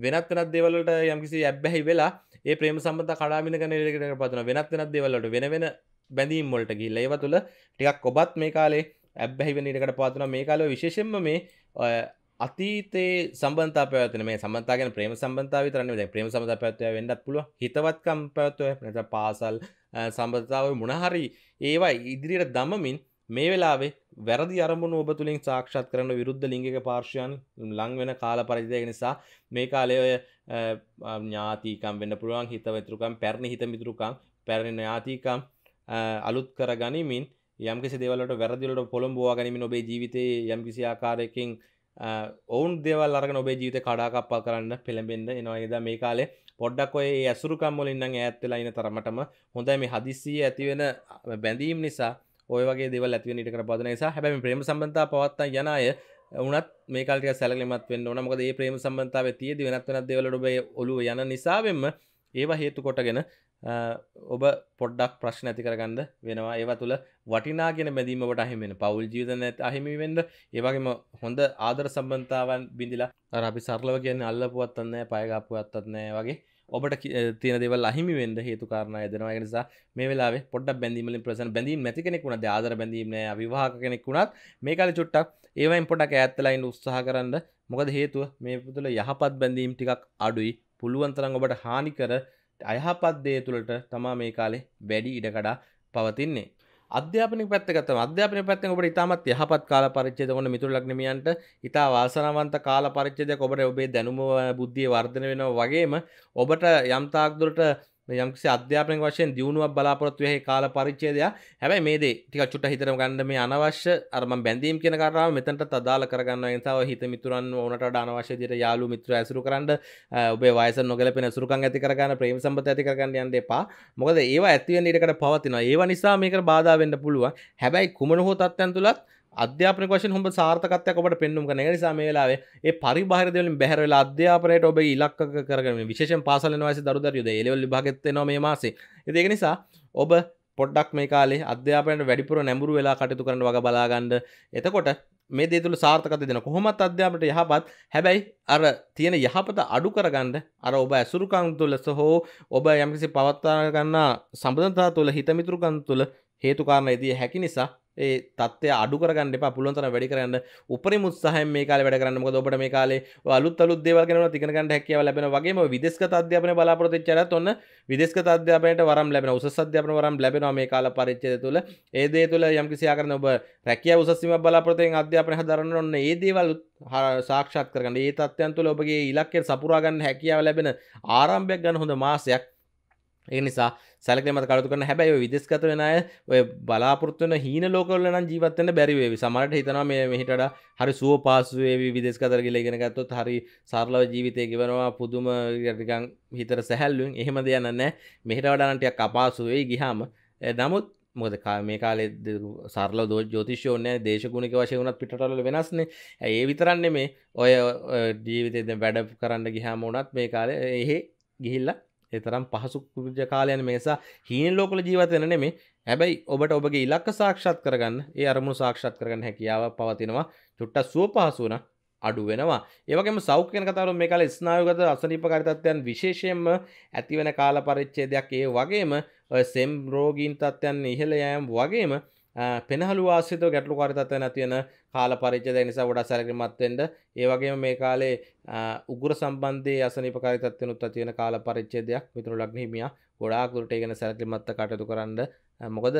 වෙනත් වෙනත් දේවල් වලට යම්කිසි ඇබ්බැහි වෙලා ඒ ප්‍රේම සම්බන්ධතා කඩාමින කරන ඉඩකට පවතින වෙනත් වෙනත් දේවල් වලට වෙන වෙන බැඳීම් වලට ගිහිල්ලා ඒව තුළ ටිකක් ඔබත් මේ කාලේ ඇබ්බැහි වනිටකට පාතුන මේ කාලව විශේෂෙන්ම මේ අතීතේ සම්බන්තා පැවැත්වෙන මේ සම්බන්තාගෙන ප්‍රේම සම්බන්තාව විතරන්නේ දැන් ප්‍රේම සම්බන්තාව පැවැත්වුවා වෙන්නත් පුළුවන් හිතවත්කම් පැවැත්වුවා නැත්නම් පාසල් සම්බන්තාව මොනහරි ඒවා ඉදිරියට දමමින් මේ වෙලාවේ වැරදි අරමුණු ඔබ තුලින් සාක්ෂාත් කරන විරුද්ධ ලිංගික පාර්ශ්වයන් ලං වෙන කාල පරිදි නිසා මේ කාලේ ඔය ඥාතිකම් වෙන්න පුළුවන් හිතමිතුරුකම් පැරණි හිතමිතුරුකම් පැරණි ඥාතිකම් අලුත් කර ගනිමින් යම්කිසි දෙවලට වැරදිලට පොළොම්බවා ගැනීම ඔබේ ජීවිතයේ යම්කිසි ආකාරයකින් ඔවුන් දෙවල් අරග ඔබේ ජීවිත කඩාකප්පා කරන්න පෙළඹෙන්න්න එනවා එද මේ කාලේ පොඩ්ඩක් ඔය ඇසුරුකම්මොලින්න්න ඇත්තලා ඉන තරමටම හොඳයි මේ හදිසිය ඇතිවෙන බැඳීම් නිසා ඔයගේ දෙව ඇතිව නිට කර පදන නිසා හැබැම ප්‍රේම සම්බන්ධ පවත්තා යනය උනත් මේකල්ට සැලමත් වෙන්න නොමකද ඒ ප්‍රේම සම්බන්ධාව තිය වෙනත් වෙනත් දෙවලට ඔබේ ඔලු යන නිසාවෙන්ම ඒවා හේතු කොටගෙන ඔබ පොඩ්ඩක් ප්‍රශ්න ඇති කරගන්න වෙනවා ඒව තුළ වටිනාගෙන බැදීමට අහිමෙන පවුල් ජීවිතන අහිමිවෙන්ද ඒවගේම හොඳ ආදර සම්බන්තාවන් බිඳිලා අපි සරලව කියන්න අල්ලපුුවත්තන්න පයගපු අත්තත්නෑ වගේ ඔබට තියෙන දෙවල් අහිමි වෙන්ද හේතු කාරණ යදනවා නිසා මේ වෙලා පොඩ බැඳීමලින් ප්‍රසන් බැඳීම ඇති කෙනෙකුුණ ආදර බැඳීමන විවාහ කෙනෙක්ුණත් මේ කල චුට්ටක් ඒවයින් පොඩක් ඇත්තලයින් උත්සාහ කරන්න මොකද හේතුව මේ පුතුළ යහපත් බැඳීම් ටිකක් අඩුයි පුළුවන්තරන් ඔබට හානිකර අයහපත් දේ තුළට තමා මේ කාලේ වැඩි ඉඩකඩා පවතින්නේ අධ්‍යාපන පැත්තගත අධ්‍යාපන පැත්තෙන් ඔබට ඉතාමත් යහපත් කාල පරිච්ඡේද ඔන්න මිතුරු ලග්නමියන්ට ඉතා වාසනාවන්ත කාල පරිච්ඡේදයක් ඔබට ඔබේ දැනුම බුද්ධිය වර්ධනය වෙනවා වගේම ඔබට යම් තාක් දුරට මේ යම්කිසි අධ්‍යාපනයක වශයෙන් දියුණුවක් බලාපොරොත්තු වෙහි කාල පරිච්ඡේදය. හැබැයි මේ දේ ටිකක් චුට්ට හිතරම ගන්න මේ අනවශ්‍ය අර මම බැඳීම් කියන කාරණාව මෙතනටත් අදාළ කරගන්නවා. ඒ නිසා ඔය හිත මිතුරන් ඕනට වඩා අනවශ්‍ය විදියට යාළු මිත්‍ර ඇසුරු කරන්න ඔබේ වයස නොගැලපෙන ඇසුරුකම් ඇති කරගන්න ප්‍රේම සම්බන්ධ ඇති කරගන්න යන්න එපා. මොකද ඒවා ඇති වෙන ඉඩකට පවතිනවා. ඒවා නිසා මේකට බාධා වෙන්න පුළුවන්. හැබැයි කුමන හෝ තත්ත්වයන් තුලත් අධ්‍යාපනකශෙන් හොම සාර්ථකත්යක් ඔබට පෙන්නුම් කන නිසා මේලාවේ ඒ පරිබාහිරදවලින් බැහරවෙලා අධ්‍යාපනයට ඔබ ඉලක්ක කරන විශේෂ පාසල වස දරුදරයුද එලවල් භගත්ත නො මේ මාසේ ඒක නිසා ඔබ පොඩ්ඩක් මේ කාලේ අධ්‍යාපනයට වැඩිපුර නැඹුරු වෙලා කටයුතු කරන වග බලාගන්න එතකොට මේ දේතුළ සාර්ථකත දෙන කොහොමත් අධ්‍යාපනට යහපත් හැබැයි අර තියෙන යහපත අඩු කරගන්න අර ඔබ ඇසුරුකං තුළ සහෝ ඔබ යම්කිසි පවත්තාගන්නා සබඳතා තුළ හිතමිතුරුකන් තුළ හේතුකාරණ ඉදිය හැකි නිසා ඒ තත්ය අඩු කරගන්න එපා පුළුවන් තරම් වැඩි කරන්න උපරිම උත්සාහයෙන් මේ කාලේ වැඩ කරන්න මොකද ඔබට මේ කාලේ අලුත් අලුත් දේවල් කරනවා ඉගෙන ගන්න හැකියාව ලැබෙනවා වගේම විදේශගත අධ්‍යාපනය බලාපොරොත්තු වෙච්ච අයත් ඔන්න විදේශගත අධ්‍යාපනයට වරම් ලැබෙනවා උසස් අධ්‍යාපන වරම් ලැබෙනවා මේ කාල පරිච්ඡේදය තුළ ඒ දේ තුළ යම් කිසි ආකාරයකින් ඔබ රැකියාව උසස් සීමාවක් බලාපොරොත්තු වෙන අධ්‍යාපනය හදාරන්න ඔන්න ඒ දේවල් සාක්ෂාත් කරගන්න ඒ තත්ත්වයන් තුළ ඔබගේ ඉලක්කය සපුරා ගන්න හැකියාව ලැබෙන ආරම්භයක් ගන්න හොඳ මාසයක් ඒ නිසා සැලක මත කලතු කරන හැබැයි විදෙස්ගත වෙන අය ඔය බලාපොරත්වන හීන ලෝකවල නම් ජීවත්වන්න බැරිවේවි සමට හිතන මේ මෙහිට හරි සුව පාසුවේ විදෙස්කතරගල ඉගෙන ගත්තොත් හරි සරලව ජීවිතය ගෙවනවා පුදුම ගටිකන් හිතර සැහැල්ලුවෙන් එහෙම දෙයන්න නෑ මෙහිට වඩානටයක් අපාසුවේ ගිහාම නමුත් මොද මේ කාලෙ සරල දෝ ජෝතිශෝනය දේශගුණක වශය වුණත් පිටල වෙනස්න ඒ විතරන්නේ මේ ඔය ජීවිතය වැඩ කරන්න ගිහා මෝනත් මේ කාලෙ එහෙ ගිහිල්ලා එතරම් පහසු කුජ කාලයන මේසා හීන ලෝකල ජීවතයෙන නෙමේ හැබැයි ඔබට ඔබගේ ඉලක්ක සාක්ෂත් කරගන්න ඒ අරමුණු සාක්ෂත් කරගන්න හැකියාව පවතිනවා චුට්ට සුව පහසුවන අඩු වෙනවා ඒවගේම සෞඛ්‍යන කතරු මේ කාල ස්නායුගත අසනීපකාරිතත්වයන් විශේෂයෙන්ම ඇතිවෙන කාල පරිච්චේදයක් ඒ වගේම සෙම් රෝගීන් තත්ත්යන් ඉහළ යෑම් වගේම පෙනහළු ආසිත ගැටලු කාරිතත්වන තියෙන කාල පරිච්චද නිසා වඩා සැලකිමත්වෙන්ට ඒවගේ මේ කාලේ උගුර සම්බන්ධය අසනිපකාරිතත්වනුත් තියෙන කාල පරිච්චේදයක් මිතුරු ලක්නහිමිය ගොඩාකුරට ඒගෙන සැලකිමත්ත කටයුතු කරන්න මොකද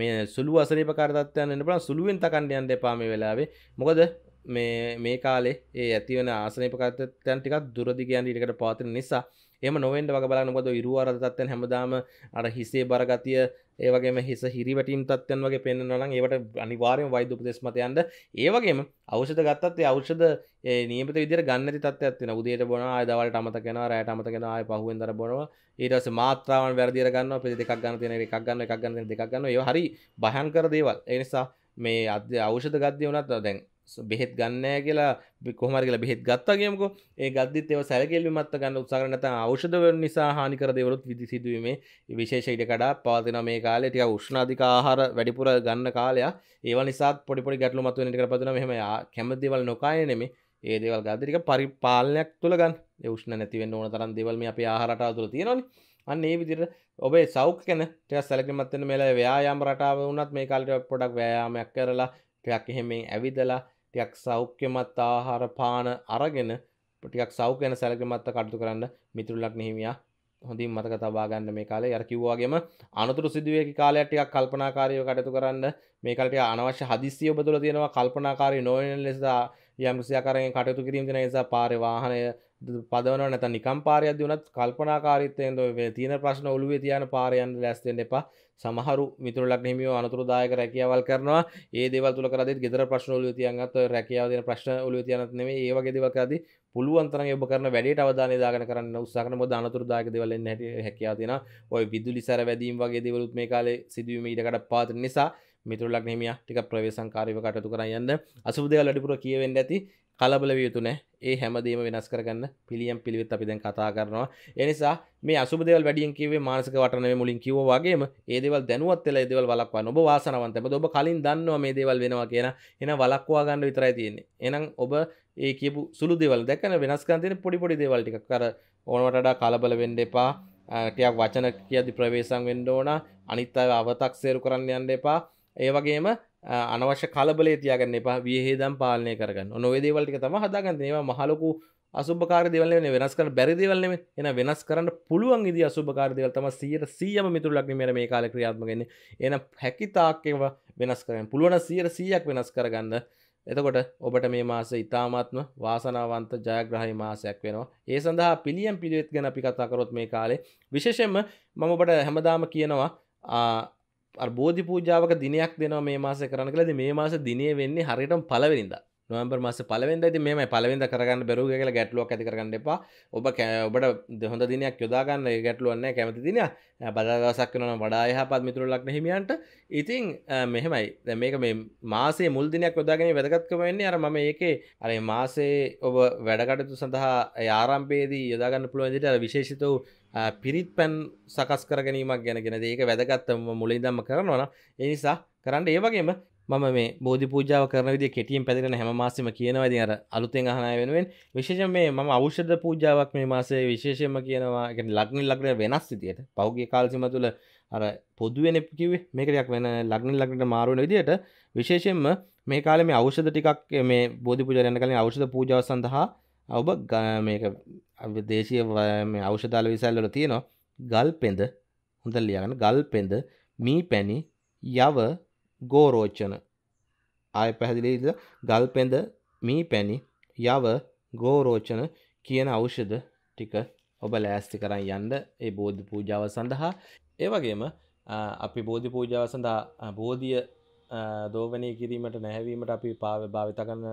මේ සුළු අසනි පකාරතත්වයන් එන්න පුළන් සුළුවෙන් තකණ්ඩයන් දෙපාම වෙලාවේ මොකද මේ මේ කාලේ ඒ ඇතිවන ආසනය පකරතයන් ටිකක් දුරදිගයන් ඉටකට පාතින නිසා එම නොවෙන්ට වග බලන්නකොද ඉරුවාරතත්වයන් හැමදාම අර හිසේ බරගතිය ඒවගේ හිස හිරිවටින් තත්යන් වගේ පෙන්න්නනන් ඒවට අනිවාරයෙන් වෛද උපදෙස්මතයන්ට ඒවගේම අවෂධ ගත්තත් අවෂධ නියමත විදිර ගන්න තත්ත්යන උදේට බොන අදවලට අමතකෙන රයට අමතකෙන ආය පහුවෙන්දර බොනවා ඒටස මාත්‍රාවන් වැරදිර ගන්න පෙ දෙකක් ගන්න තියෙන එකක් ගන්න එකක් ගන්න දෙකක් ගන්න හරි බහන් කර දේවල් එනිසා මේ අධ්‍ය අවෂධ ගත්ය වනත් දැන් බෙහෙත් ගන්නෑ කියලා කොහමර කියලා බෙහෙත් ගත්තගේමක ඒ ගදදිත් ඒව සැලකෙල්ලිමත් ගන්න උත්සාරනත අවෂධව නිසා හානිකර දෙවරුත් විදිසිදුවීමේ විශේෂයට කඩා පවතින මේ කාලේ ටික උෂ්ණධික ආහාර වැඩිපුර ගන්න කාලයා ඒව නිසාත් පොඩිපොඩි ගැටලු මත්ව නිට පතින මෙහම කැමතිවල් නොකාය නෙමේ ඒ දේවල් ගදරික පරිපාලනයක් තුළ ගන්න උෂ්ණ නැතිවෙන්න ඕන තරන් දෙවල්ම අප ආහරට තුර තියෙනවන අන්න ඒ විදිර ඔබේ සෞඛ්‍යන ටය සැලකිමත්වන මෙල ව්‍යයාම් රටාව වනත් මේ කාලට පොඩක් ව්‍යයාමයක් කරලා ටයක් එහෙමෙන් ඇවිදලා ටයක් සෞඛ්‍යමත් ආහාර පාන අරගෙන ටියක් සෞඛ්‍යන සැලකමත්ත කටතු කරන්න මිතුරුලක් නහිමියා හොඳින් මතක තබා ගන්න මේ කාලේ අර කිව්වාගේම අනතුරු සිදුවේ කාලයක් ටිකක් කල්පනාකාරීව කටයුතු කරන්න මේ කාලේ අනවශ්‍ය හදිස්සිය ඔබ තුළ තියෙනවා කල්පනාකාරී නොවන ලෙස යම් ක්‍රියාකාරයෙන් කටයුතු කිරීම දෙන නිසා පාරේ වාහනය පදවන නැත නිකම් පාරයක් වනත් කල්පනාකාරිත්තයෙන් තියෙන ප්‍රශ්න ඔලුවේ තියන පාරයන් ලැස්තෙන් එපා සමහරු මිතුරලක් හිමියෝ අනතුරදායක රැකියාවල් කරනවා ඒ දෙවල් තුළ කරදෙත් ගෙදර ප්‍රශ්න ඔලුව තියන්ගත් රැකියාව දෙන ප්‍රශ්න ඔලුව තියනත් නෙමේ ඒ වගේ දේවල් කරදී පුළුවන්තරන් යොබ කරන වැඩට අවධානය දාගන කරන්න උත්සාහන මොද අනතුරදායක දෙවල නැට හැකියාව තියෙන ඔය විදුලි සැර වැදීම් වගේ දෙවලුත් මේ කාලේ සිදුවීම ඊටකට පාත නිසා මිතුරලක් නෙමිය ටික ප්‍රවේශංකාරීව කටයුතු කරන්න යන්න අසුබ දේවල් වැඩිපුර කියවෙන්න ඇති කලබල වියතු නෑ ඒ හැමදීම වෙනස් කරගන්න පිළියම් පිළිවෙත් අපි දැන් කතා කරනවා එනිසා මේ අසුබදවල් වැඩියෙන් කිවේ මානසක වටනේ මුලින් කිවවාගේම ඒදවල් දැනුවත් වෙලා ඒදවල් වලක්වා ඔබ වාසනවන්තම ඔබ කලින් දන්නවා මේ දේවල් වෙනවා කියන එන වලක්වා ගන්න විතරයි තියෙන්නේ එනම් ඔබ ඒ කියපු සුළු දෙවල් දැකන වෙනස්කන්තින පොඩිපොඩි දේවල් ටික කර ඕනවටඩා කලබල වෙන්ඩ එපා ටයක් වචන කියදි ප්‍රවේශන් වෙන්ඩ ඕන අනිත් අව අවතක් සේරු කරන්න යන්න එපා ඒවගේම අනවශ්‍ය කලබලේ තියාගන්න එපා වියහේදම් පාලනය කරගන්න නොවේදේවල්ටික තම හදාගන්න ඒවා මහලොකු අසුභකාර දෙවල වෙන වෙනස් කර බැරිදවලන එන වෙනස් කරන්න පුළුවන් ඉදි අසුභකාරදවල් තම සියයට සියම මිතුරලක් මෙර මේ කාල ක්‍රියාත්මගෙන එන හැකිතාක්කව වෙනස් කරන පුළුවන සියර සියයක් වෙනස් කරගන්න එතකොට ඔබට මේ මාස ඉතාමත්ම වාසනාවන්ත ජයග්‍රහහි මාසයක් වෙනවා ඒ සඳහා පිළියම් පිළිවෙත් ගැන අපි කතාකරොත් මේ කාලේ විශේෂෙන්ම මම ඔබට හැමදාම කියනවා අර්බෝධි පූජාවක දිනයක් දෙනවා මේ මාස කරන කලද මේ මාස දිනය වෙන්නේ හරිටම පලවෙනිද නොම්බර් මාස පලවෙද ඇති මේ පලවෙද කරගන්න බැරු කියල ගැටලුවක් ඇති කරගන්න එපා ඔබ ඔබට දෙහොඳ දිනයක් යොදාගන්න ගැටලුවන්න කැමති දින බදවසක් වන වඩා යහපත් මිතුරලක් හිමියන්ට ඉතිං මෙහෙමයි දැ මේක මේ මාසේ මුල් දිනයක් යොදාගෙන වැදගත්කමවෙන්නේ අර මම ඒකේ අරේ මාසේ ඔබ වැඩකටතු සඳහා ආරම්පේදී යොදාගන්න පුළුවන්දිට විශේෂිත වූ පිරිත් පැන් සකස් කර ගැනීමක් ගැනගෙන ඒක වැදගත්තම මුලින්දම්ම කරනවන එනිසා කරන්න ඒවගේම මම මේ බෝධි පූජාව කරන විදි කෙටියම් පැදිරෙන හැම මාසම කියනවද අර අලුතෙන් අහනය වෙනුවෙන් විශේෂ මේ ම අවෂධ පූජාවක් මේ මාසේ විශේෂයම කියනවා ලක්නි ලක්න වෙනස් සිතියට පෞගේ කාල්සිම තුළ අර පොදුවෙන කිවේ මේකරයක් වෙන ලක්නින් ලක්නට මාරුවන විදියට විශේෂෙන්ම මේ කාලෙ මේ අවෂධ ටිකක් මේ බෝධි පුජරයන කලින් අවෂධ පූජාව සඳහා ඔබ මේක අපි දේශය අවෂධාල විසල්ලට තියෙනවා ගල් පෙඳ හොඳ ලියගන්න ගල් පෙඳ මී පැණි යව ගෝරෝච්චන ආය පැහැදිලිද ගල් පෙඳ මී පැණි යව ගෝරෝචන කියන අවෂධ ටික ඔබ ලෑස්ති කරන්න යන්න ඒ බෝධි පූජාව සඳහා ඒවගේම අපි බෝධි පූජාව සඳහා බෝධිය දෝවනය කිරීමට නැහැවීමට අපි පාව භාවිතකන්න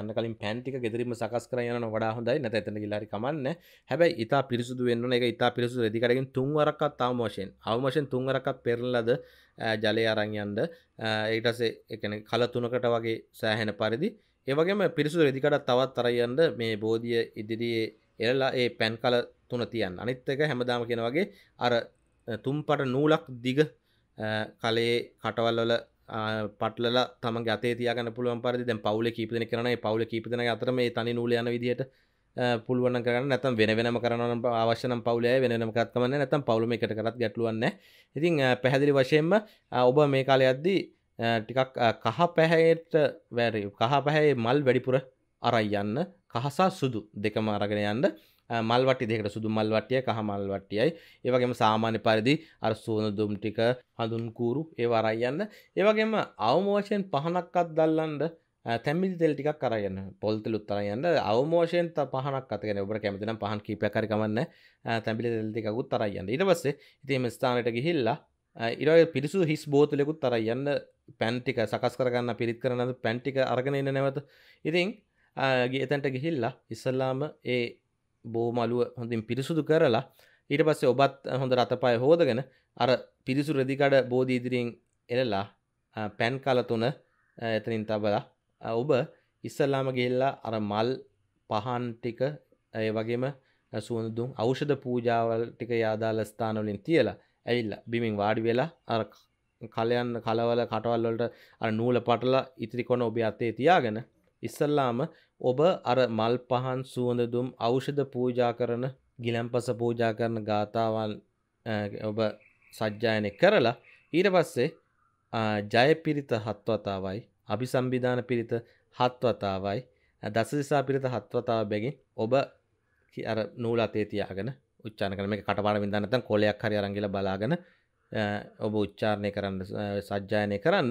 යන්න කලින් පැන්ටික ගෙදරීම සකස් කර යන වඩා හොඳයි නැත ඇතන ගිලාරි කමන්න හැබැයි ඉතා පිරිසුදු වෙන්න එක ඉතා පිරිසු රදිකරගින් තුන්වරක්ත් අවමෝෂයෙන් අවමෝෂෙන් තුන්වරක්ත් පෙරලද ජලය අරංයන්ද ඒටසේ එකන කල තුනකට වගේ සෑහෙන පරිදි ඒවගේම පිරිසු රදිකට තවත් තරයන්ද මේ බෝධිය ඉදිරියේ එරලා ඒ පැන් කල තුන තියන් අනිත් එක හැමදාම කියෙන වගේ අර තුම්පට නූලක් දිග කලේ කටවල්වල පටල තම ගතේ තියගන පුළුවන් පරදි දැන් පවුල කීපදන කරන පවුල කීපදන අතරම මේ තනි නූලයන විදිහට පුළුවන් කරන්න නැතම් වෙන වෙනම කරන අවශ්‍යන පවුලය වෙනම කත්මන්න නැතම් පවුලම එකට කරත් ගැටලුවන්න ඉතින් පැහැදිලි වශයෙන්ම ඔබ මේ කාලය අද්දී ටිකක් කහ පැහැයට වැරි කහ පැහැයි මල් වැඩිපුර අරයි යන්න කහසා සුදු දෙකම අරගෙන යන්න මල්වටි දෙකට සුදු මල්වටිය කහමල් වටියයි ඒවගේම සාමාන්‍ය පරිදි අර සෝන දුම් ටික හඳුන්කූරු ඒ වරයි යන්න ඒවගේම අවමෝෂයෙන් පහනක්කත් දල්ලන්ඩ තැමිල් තෙල් ටිකක් කරයන්න පොල්තෙල් උත්තර යන්න අවමෝෂයෙන් පහනක් අතගෙන ඔබට කැමතිනම් පහන් කීපයක් හරි කමන්න තැඹිලි තෙල් ටිකකුත් තරයන්න ඊට පස්සේ ඉතින් ස්ථානයට ගිහිල්ලා ඊළඟ පිරිසුදු හිස් බෝතලෙකුත් තරයන්න පැන් ටික සකස් කරගන්න පිරිත් කරන පැන් ටික අරගෙන ඉන්න නැවත ඉතින් එතැන්ට ගිහිල්ලා ඉස්සල්ලාම ඒ බෝ මලුව හොඳින් පිරිසුදු කරලා ඊට පස්සේ ඔබත් හොඳ රතපය හෝදගෙන අර පිරිසු රෙදිකඩ බෝධීදිරියෙන් එලලා පැන් කලතුන එතනින් තබලා ඔබ ඉස්සල්ලාම ගෙල්ලා අර මල් පහන් ටික ඒ වගේම සුවඳුන් ඖෂධ පූජාවල් ටික යාදාළ ස්ථානවලින් තියලා ඇවිල්ලා බිමින් වාඩි වෙලා අර කලයන් කලවල කටවල් වලට අර නූල පටලා ඉතිරි කොන ඔබේ අතේ තියාගෙන ඉස්සල්ලාම ඔබ අර මල් පහන් සුවඳදුම් ඖෂධ පූජා කරන ගිලම්පස පූජා කරන ගාථාවල් ඔබ සජ්ජායනය කරලා ඊට පස්සේ ජය පිරිත හත්වතාවයි අභිසම්බිධාන පිරිත හත්වතාවයි දසදිසා පිරිත හත්වතාව බැගින් ඔබ අර නූල අතේ තියාගෙන උච්චාන කරන මේ කටපාඩම් වින්දාන නැත්නම් කොලයක් හරි අරන් ගිහලා බලාගෙන ඔබ උච්චාරණය කරන්න සජ්ජායනය කරන්න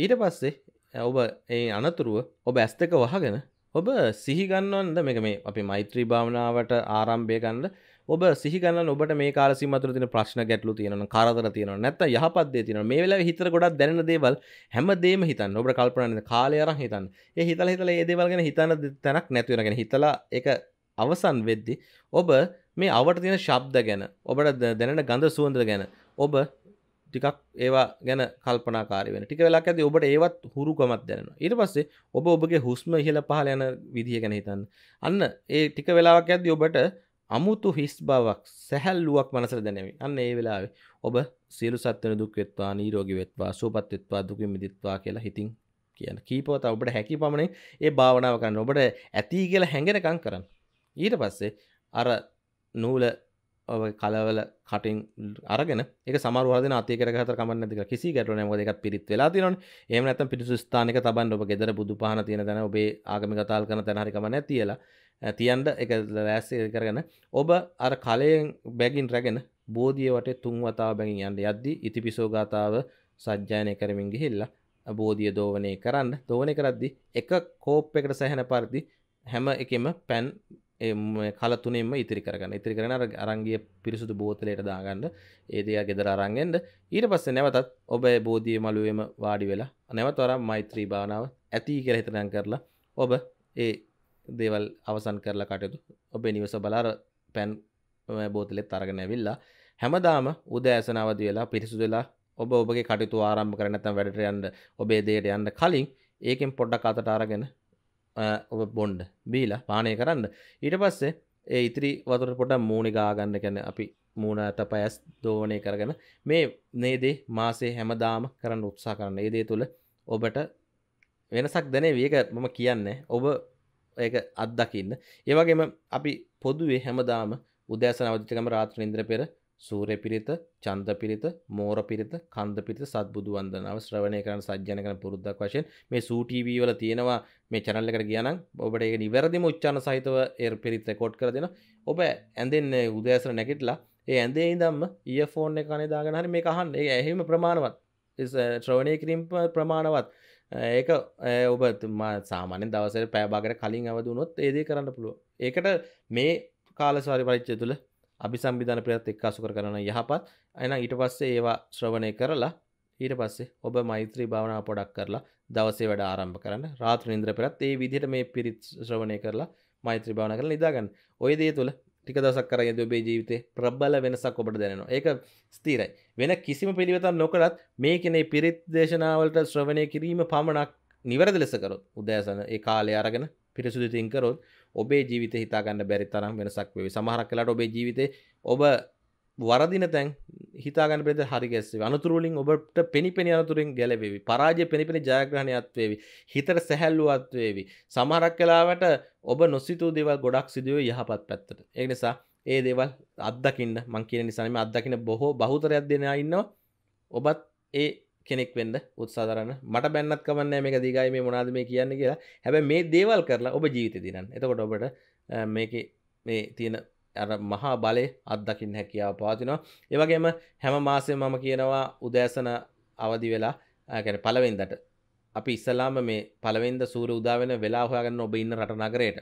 ඊට පස්සේ ඔබ ඒ අනතුරුව ඔබ ඇස් දෙක වහගෙන ඔබ සිහිගන්නවන්ද මේක මේ අපි මෛත්‍රී භාවනාවට ආරම්භය ගන්න ඔබ සිහිගන්න ඔබට මේ කාල සිමතුර තින ප්‍රශ්න ගැටලු තියෙන කරදර තියෙන නැත්ත යහපත්දේ තියෙන මේ වෙලා හිතර ගොඩක් දැන දේවල් හැමදේම හිතන්න ඔබට කල්පනන කාලය අරන් හිතන්න ඒ හිතල හිතල ඒ දේවල්ගෙන හිතන්න තැනක් නැතිවෙනගෙන හිතලා එක අවසන් වෙද්දි ඔබ මේ අවට තියෙන ශබ්ද ගැන ඔබට දැනට ගඳ සුවඳ ගැන ඔබ ටිකක් ඒවා ගැන කල්පනාකාර වෙන ටික වෙලා ඇති ඔබට ඒවත් හුරුකමත් දැන ඉට පස්සේ ඔබ ඔබගේ හුස්ම ඉහල පහල යන විදිහ ගැන හිතන්න අන්න ඒ ටික වෙලාවක් ඇද ඔබට අමුතු හිස් බවක් සැහැල්ලුවක් මනසර දැනවි අන්න ඒ වෙලාවේ ඔබ සියලු සත්වන දුක්වෙත්වා නීරෝගි වෙත්වා සූපත්වෙත්වා දුකින් මිදිත්වා කියලා හිතින් කියන කීපවත ඔබට හැකි පමණේ ඒ භාවනාව කරන්න ඔබට ඇති කියලා හැඟෙනකං කරන්න ඊට පස්සේ අර නූල කලවල කටින් අරගෙන එක සමරවද අතේ කරගත කමන්නක කිසි ගැටන ොදක පිරිත් වෙලා තින එම ඇත පිටු ස්ථානක තබන් ඔබ ගෙදර බුදු පහන තියෙන තැන ඔබේ ආගමි කතාල් කන තැනරිකමන තියලා තියන්ට එක රෑස්සේ කරගෙන ඔබ අර කලයෙන් බැගින් රැගෙන බෝධියවට තුන් වතාව බැගින් යන්න යද්දි ඉතිපිසෝගාතාව සජ්ජානය කරමින් ගිහිල්ලා බෝධිය දෝවනය කරන්න දෝනය කරද්දි එක කෝප් එකට සැහැන පරිදි හැම එකම පැන් කල තුනෙම ඉතිරි කරගන්න ඉතිරි කරන අරංගේ පිරිසුදු බෝතලයට දාගන්න ඒදයා ගෙදර අරංගෙන්ද ඊට පස්ස නැවතත් ඔබ බෝධිය මළුවම වාඩි වෙලා නැවතවර මෛත්‍රී භානාව ඇති කර හිතනන් කරලා ඔබ ඒ දේවල් අවසන් කරලා කටයුතු ඔබේ නිවස බලාර පැන් බෝතලෙත් තරගෙන ඇවිල්ලා හැමදාම උද ඇසනාවද වෙලා පිරිසු වෙලා ඔබ ඔබගේ කටයුතු ආරම්භ කරනතම් වැඩට යන්න ඔබේ දේට යන්න කලින් ඒකෙන් පොඩ්ඩක් අතට අරගෙන ඔබ බොන්්ඩ බීලා පානය කරන්න ඊට පස්සේ ඒ ඉතිරි වතුර පොට මූනිගාගන්න කැන අපි මූුණ ඇත පැස් දෝනය කරගෙන මේ නේදේ මාසේ හැමදාම කරන්න උත්සා කරන්න ඒදේ තුළ ඔබට වෙනසක් දැනේ වියක මම කියන්න ඔබ ඒක අත්දකින්න ඒවගේම අපි පොදුවේ හැමදාම උදෑසන අවධිකම රාත්‍ර ඉන්ද්‍ර පෙර සූරය පිරිත චන්ද පිරිත මෝර පිරිත කන්ද පිරිත සත්බුදු වන්දනාව ශ්‍රවණය කරන සජ්ජන කරන පුරුද්දක් වශයෙන් මේ සූටීවී වල තියෙනවා මේ channel එකට ගියානම් ඔබට ඒක නිවැරදිම උච්චාරණ සහිතව ඒ පිරිත් රෙකෝඩ් කර දෙනවා ඔබ ඇඳෙන්නේ උදෑසන නැගිටලා ඒ ඇඳේ ඉඳන්ම ඊයර්ෆෝන් එක කනේ දාගෙන හරි මේක අහන්න ඒ ඇහිම ප්‍රමාණවත් ශ්‍රවණය කිරීම ප්‍රමාණවත් ඒක ඔබ සාමානෙන් දවසට පෑබාගට කලින් අවදුනොත් ඒදී කරන්න පුළුව ඒකට මේ කාලස්වාරි පරිච්චය තුළ අභිසම්බිධාන ප්‍රයත් එක්ක අසු කරන යහපත් එහෙනම් ඊට පස්සේ ඒවා ශ්‍රවණය කරලා ඊට පස්සේ ඔබ මෛත්‍රී භාවනාව පොඩක් කරලා දවසේ වැඩ ආරම්භ කරන්න රාත්‍රී නින්ද්‍ර පෙරත් ඒ විදිහට මේ පිරිත් ශ්‍රවණය කරලා මෛත්‍රී භාවනා කරලා නිදා ගන්න. ওই දේ තුල ටික දවසක් කරගෙන ඔබේ ජීවිතේ ප්‍රබල වෙනසක් ඔබට දැනෙනවා. ඒක ස්ථිරයි. වෙන කිසිම පිළිවෙතක් නොකරත් මේ කෙනේ පිරිත් දේශනාවලට ශ්‍රවණය කිරීම පමණක් නිවැරදි ලෙස කරොත් උදෑසන ඒ කාලය අරගෙන පිරිසුදු තින් කරොත් ඔබේ ජීවිත හිතාගන්න බැරි තරම් වෙනසක් වේ සමහරක් කලාට ඔබේ ජීවිතේ ඔබ වරදින තැන් හිතාගන්න පෙද හරි ගැස්සේ අනතුරුලින් ඔබට පෙනි පෙන අනතුරින් ගැලවේවි පරාජය පෙනිපෙන ජයග්‍රහණයත්වේවි හිතර සැහැල්ලුවත්වේවි සමහරක් කලාවට ඔබ නොස්සිතූ දේවල් ගොඩක් සිදුව යහපත් පැත්තට ඒ නිසා ඒ දේවල් අත්දකින්න මං කියන නිසාම අත්දකින බොහෝ බහතරයක් දෙෙන ඉන්නවා ඔබත් ඒ කෙනෙක් වෙන්න උත්සාරන්න මට බැන්නත් කමන්න මේක දිගයි මේ මොනාද මේ කියන්න කියලා හැබ මේ දේවල් කරලා ඔබ ජීවිත දිනන් එතකොට ඔබට මේක මේ තියෙන ඇර මහා බලය අත්දකින්න හැකියාව පාතිනවා ඒවගේම හැම මාසය මම කියනවා උදෑසන අවදි වෙලා ගැන පලවෙන්දට අපි ඉස්සලාම මේ පලවෙන්ද සූර උදාවෙන වෙලා හොයාගන්න ඔබ ඉන්න රට නගරයට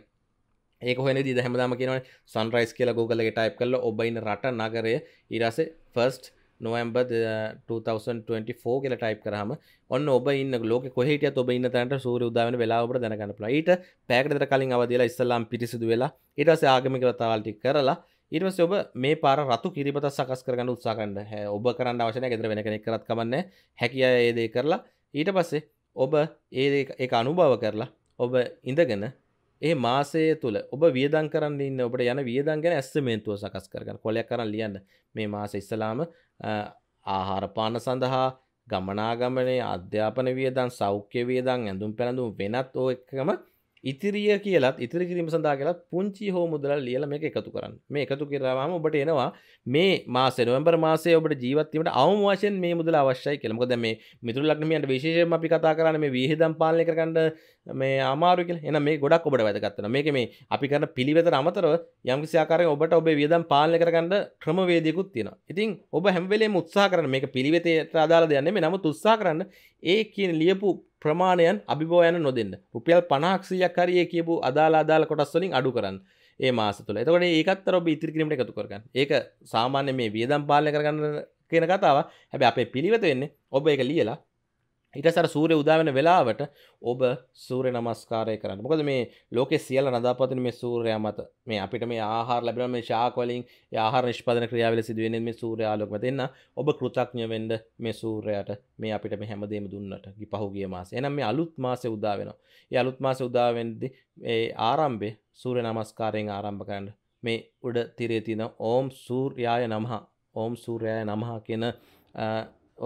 ඒක හොන දී හැමදාම කියනවන සන්රයිස් කියලා ගෝගල ටයිප් කල ඔබයින්න රට නගරය ඉරස ෆස්ට් නොවම්බ 2024 කියල ටයිප් කරහම ඔන්න ඔබ ඉන්න ලෝක කොහට ඔබ ඉන්න තැන්ට සූර උදාවන වෙලාවට දැනගන්නපුල ඊට පැකට කලින් අවදලා ඉස්සල්ලාම් පිරිසිදු වෙලා ඉටස ආගමික රතාවල්ටි කරලා ඉටවස ඔබ මේ පාර රතු කිරිපත සකස් කරගන්න උත්සාකන්න හැ ඔබ කරන්න අවශන ගෙදර වෙන කෙනෙක් කරත් කමන්න හැකිය ඒදේ කරලා ඊට පස්සේ ඔබ ඒ අනුභව කරලා ඔබ ඉඳගෙන ඒ මාසය තුළ ඔබ වියදන් කරන්න ඉන්න ඔබට යන වියදන් ගැන ඇස්සමේන්තුව සකස් කරගන්න කොලයක් කරන්න ලියන්න මේ මාස ඉස්සලාම ආහාරපාන සඳහා ගමනාගමනේ අධ්‍යාපන වියදන් සෞඛ්‍ය වියදන් ඇඳුම් පැළඳුම් වෙනත් ඕ එකම ඉතිරිය කියලත් ඉතිරි කිරීම සඳහා කියලත් පුංචි හෝ මුදලල් ලියල මේ එකතු කරන්න මේ එකතු කරවාම ඔබට එනවා මේ මාස නොවම්බර් මාසේ ඔබට ජීවත්වීමට අවම වශයෙන් මේ මුදල අවශ්‍යයි කෙළමකද මේ මිතුර ලක්නමියන්ට විශේෂම අපි කතා කරන්න මේ විහිදම් පාලනය කරගන්න මේ අමාරු කියලා එන මේ ගොඩක් ඔබට වැදගත්වන මේක මේ අපි කරන පිළිවෙතර අමතරව යම්කිසි ආකාරයෙන් ඔබට ඔබේ වියදම් පාලනය කරගන්න ක්‍රමවේදයකුත් තියෙනවා ඉතින් ඔබ හැම්වෙලේ මුත්සා කරන මේ පිළිවෙතයට අදාළ දෙයන්නේ මේ නමුත් උත්සා කරන්න ඒ කියන ලියපු ප්‍රමාණයන් අභිබෝයන නොදන්න රුපියල් පනාක්ෂයක් හරිය කියපු අදාලා අදාල කොටස්වලින් අඩු කරන්න ඒ මාස තුළ එතකට ඒකත්තර ඔබ ඉතිරිකිරීමට එකතු කරගන්න ඒක සාමාන්‍ය මේ වියදම් පාලය කරගන්න කියන කතාව හැබ අපේ පිළිවෙත වෙන්න ඔබ එක ලියලා ඉටසර සූරය උදාවෙන වෙලාවට ඔබ සූරය නමස්කාරය කරන්න මොකද මේ ලෝකෙ සියල නදාපතින මේ සූරය මත මේ අපිට මේ ආහාර ලැබෙන මේ ශාකවලින් ආහාර නිෂ්පාදන ක්‍රියාවල සිදුවෙන මේ සූර්යාලෝකම දෙන්න ඔබ කෘතඥ වෙන්න මේ සූර්යයට මේ අපිට මේ හැමදේම දුන්නට ගි පහුගිය මාසේ එහෙනම් මේ අලුත් මාසේ උදා වෙනවා ඒ අලුත් මාසේ උදා වෙද්දී මේ ආරම්භේ සූර්ය නමස්කාරයෙන් ආරම්භ කරන්න මේ උඩ තිරේ තියෙන ඕම් සූර්යාය නමහ ඕම් සූර්යාය නමහ කියන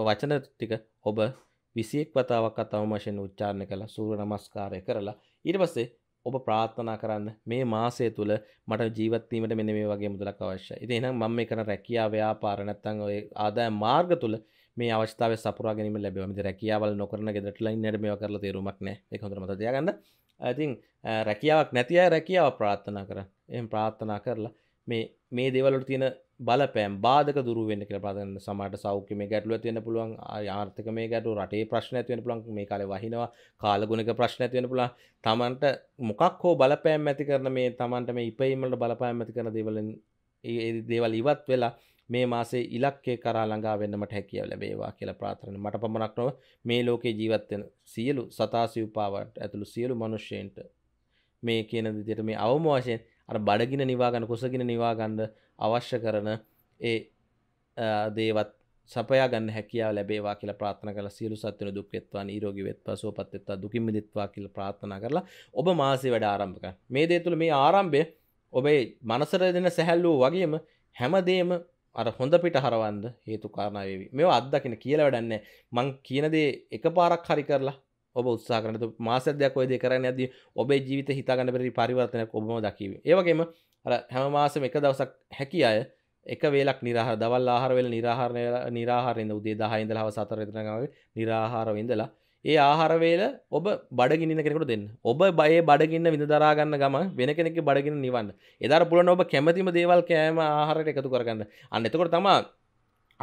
වචන ටික ඔබ විසියෙක් වතාවක් අතම වශයෙන් උච්චාරණ කළ සූර නමස්කාරය කරලා ඊට පස්සේ ඔබ ප්‍රාත්ථනා කරන්න මේ මාසය තුළ මට ජීවත්වීමට මෙන මේ වගේ මුදලක් අවශ්‍ය ඉති එනම් මම මේ කරන රැකියා ව්‍යාපාර නැත්තං ඔය ආදාය මාර්ග තුළ මේ අවස්ථාව සපුරා ගැනීම ලැබෙවමද රැකියාවල් නොකරන ගෙදරටලයි නිර්මය කරලා තේරුමක් නෑ එක හොඳට මතක තියාගන්න ඉතින් රැකියාවක් නැති අය රැකියාව ප්‍රාර්ථනා කරන්න එහෙම ප්‍රාර්ථනා කරලා මේ මේ දෙවලට තියෙන බලපෑම් බාධක දුරුවෙන්න කියලා ප්‍රධාන සමහරට සෞඛ්‍ය මේ ගැටලු ඇති වෙන්න පුළුවන් ආර්ථික මේ ගැටලු රටේ ප්‍රශ්න ඇති වෙන්න පුළුවන් මේ කාලේ වහිනවා කාලගුණික ප්‍රශ්න ඇති වෙන්න පුළුවන් Tamanට මොකක් හෝ බලපෑම් ඇති කරන මේ Tamanට මේ ඉපීම් වලට බලපෑම් ඇති කරන දේවලින් ඒ දේවල් ඉවත් වෙලා මේ මාසේ ඉලක්කේ කරා ළඟා වෙන්නමට හැකියාව ලැබේවා කියලා ප්‍රාර්ථනා මට පමණක් නොව මේ ලෝකේ ජීවත් වෙන සියලු සතාසිව්පාවට ඇතුළු සියලු මිනිසෙයින්ට මේ කියන විදිහට මේ අවම වශයෙන් අර බඩගින නිවාගන්න කුසගෙන නිවාගන්ද අවශ්‍ය කරන ඒ දේවත් සපයගන්න හැකියාව ලැබේවා කියල ප්‍රාථන කල සියලු සත්වන දුක්වෙත්වා රෝගි වෙත්ව සෝපත්වෙත්වා දුකින් දිත්වා කියල ප්‍රාථනා කරලා ඔබ මාසේ වැඩ ආරම්භක මේ දේ තුළ මේ ආරම්භය ඔබේ මනසර දෙන සැහැල්ලූ වගේම හැමදේම අර හොඳ පිට හරවන්ද හේතු කාරණාවේවි මේ අත්දකින කියල වැඩන්න මං කියනදේ එක පාරක් හරි කරලා ඔබ උත්සා කරන මාසදයක් ඔයද කරන්න ඇද ඔබේ ජීවිත හිතාගන්න පෙරි පරිවර්තනයක් ඔබම දකිව ඒවගේම හැම මාසම එක දවසක් හැකි අය එක වේලක් නිරහ දවල් ආහරවෙල නිරහාරණය නිරහාරෙන්ද උදේ දහහින්දල හව සතර රතනගාව නිරහාරවෙන්දලා ඒ ආහාරවේල ඔබ බඩගින්න කෙනෙකුට දෙන්න ඔබ බය බඩගින්න විඳ දරාගන්න ගම වෙන කෙනෙක් බඩගින්න නිවන්න එදර පුලන ඔබ කැමතිම දේවල් කෑම ආහාරයට එකතු කරගන්න අන්න එතකොට තමා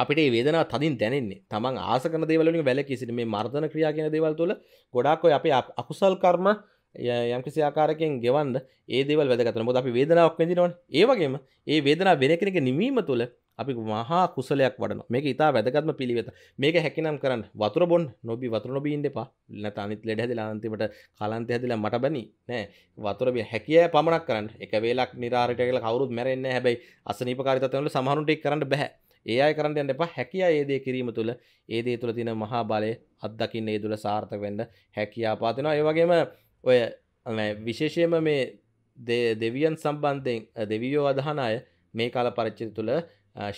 අපිට වේදනා තදින් දැනෙන්නේ තමන් ආසකන දේවලින් වැලකිසිට මේ මර්ධන ක්‍රියා කියන දේවල් තුළ ගොඩක්ොයි අපේ අකුසල් කර්ම යම්කිසි ආකාරකෙන් ගෙවන්ද ඒ දේවල් වැදගතන බොද අපි වේදනාවක් වෙදිනවන ඒවගේම ඒ වේදනා වෙන කෙනෙක නිවීම තුළ අපි මහා කුසලයක් වඩන මේක ඉතා වැදගත්ම පිළිවෙත මේක හැකිනම් කරන්න වතුර බොන් නොබි වතුර නොබීන් දෙපා නතනිත් ලෙඩ හැදිලා අන්තිමට කලන්ත හැදිලා මට බැනි නෑ වතුර බිය හැකිය පමණක් කරන්න එක වේලක් නිරාරයට කියලා කවුරුත් මැරෙන්නේ හැබැයි අසනීපකාරීතත්වවල සමහරුන්ට ඒක කරන්න බෑ ඒ අය කරන්න යන්න එපා හැකියා ඒ දේ කිරීම තුළ ඒ දේ තුළ තියෙන මහා බලය අත්දකින්න ඒ තුළ සාර්ථක වෙන්න හැකියාව පාතිනවා ඒ වගේම ඔය විශේෂයෙන්ම මේ දෙවියන් සම්බන්ධයෙන් දෙවියෝ අදහන අය මේ කාල පරිච්ඡේදය තුළ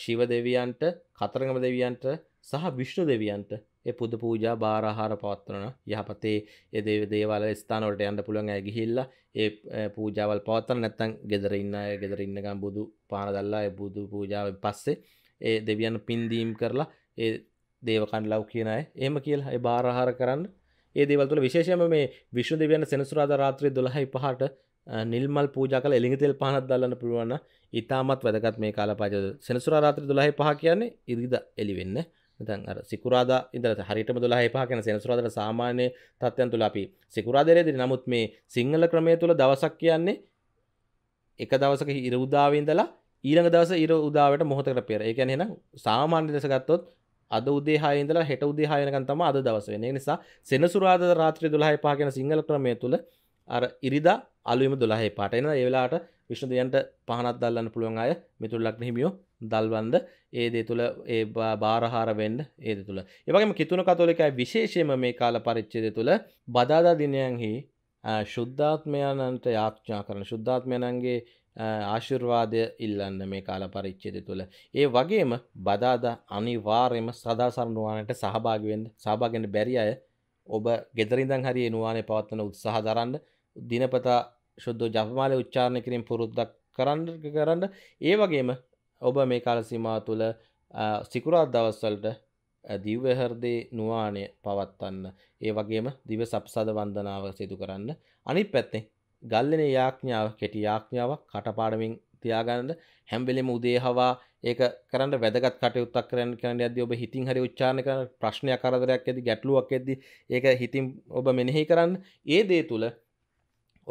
ශිව දෙවියන්ට කතරගම දෙවියන්ට සහ විෂ්ණු දෙවියන්ට ඒ පුද පූජා බාරහාර පවත්වන යහපතේ ඒ දේව දේවාල ස්ථානවලට යන්න පුළුවන් අය ගිහිල්ලා ඒ පූජාවල් පවත්වන නැත්නම් ගෙදර ඉන්න අය ගෙදර ඉන්නකම් බුදු පාන දැල්ලා ඒ බුදු පූජාවෙන් පස්සේ ඒ දෙවියන් පින්දීම් කරලා ඒ දේවකන් ලව් කියන අය එහම කියලා ඒ බාරහාර කරන්න ඒ දේවල්තුල විශේෂම මේ විශ්ව දෙවියන් සෙනසුරාද රාත්‍රය දොළහයි පහට නිල්මල් පූජ කල එළිඟතෙල් පහනත් දල්ලන්න පුළුවන්න ඉතාමත් වැදගත් මේ කාලපාච සෙනසුරාරාත්‍රය දොළහයි පහ කියන්නේ ඉරිද එලිවෙන්න තන් අර සිකුරාද ඉදර හරිටම දුලා එපා කියන සෙනසුරාදර සාමාන්‍ය තත්ත්වයන් තුළ අපි සිකුරාදරේදි නමුත් මේ සිංහල ක්‍රමය තුළ දවසක් කියන්නේ එක දවසක ඉරවුදාවඉඳලා ඊළඟ දවස ඉර උදාවට මොහොතකට පෙර ඒ කියන්නේ එහෙනම් සාමාන්‍ය ලෙස ගත්තොත් අද උදේ 6 ඉඳලා හෙට උදේ 6 වෙනකන් තමයි අද දවස වෙන්නේ. ඒ නිසා සෙනසුරාදා රාත්‍රී 12:05 කියන සිංහල ක්‍රමය තුල අර ඉරිදා අලුයම 12:05ට එනවා. ඒ වෙලාවට විෂ්ණු දෙවියන්ට පහනක් දල්ලන්න පුළුවන් අය මිතුරු ලග්න හිමියෝ දල්වන්ද ඒ දේ තුළ ඒ බාරහාර වෙන්න ඒ දේ තුළ. ඒ වගේම කිතුණු කතෝලිකයි විශේෂයෙන්ම මේ කාල පරිච්ඡේදය තුළ බදාදා දිනයන්හි ශුද්ධාත්මයන්න්ට යාඥා කරන ශුද්ධාත්මයන්ගේ ආශිර්වාදය ඉල්ලන්න මේ කාල පරිච්චේද තුළ. ඒ වගේම බදාද අනිවාර්යම සදාසරණවානට සහභාගවෙන් සභාගෙන බැරි අය ඔබ ගෙදරින්දන් හරි නිවානය පවත්වන උත්සාහ දරන්න දිනපතා ශුද්ධ ජපමාලය උච්චාරණය කිරින් පුරුද්දක් කරන්න කරන්න ඒ වගේම ඔබ මේ කාලසිමා තුළ සිකුරාත් දවස්වලට දිව්‍යහරදේ නවානය පවත්වන්න ඒ වගේම දිව සප්සද වන්දනාව සිදු කරන්න අනි පැත්තේ ගල්ලන යාඥාව කෙටි යාඥාවක් කටපාඩමින් තියාගන්නද හැම්බෙලෙම උදේ හවා ඒක කරන්න වැදගත් කටයුත්තක් කරන්න කරන්න ඇද ඔබ හිතින් හරි උච්චාන කරන ප්‍රශ්නය කරදරයක් ඇති ගැටලුවක් ඇද්දි ඒක හිතින් ඔබ මෙනෙහි කරන්න ඒ දේ තුළ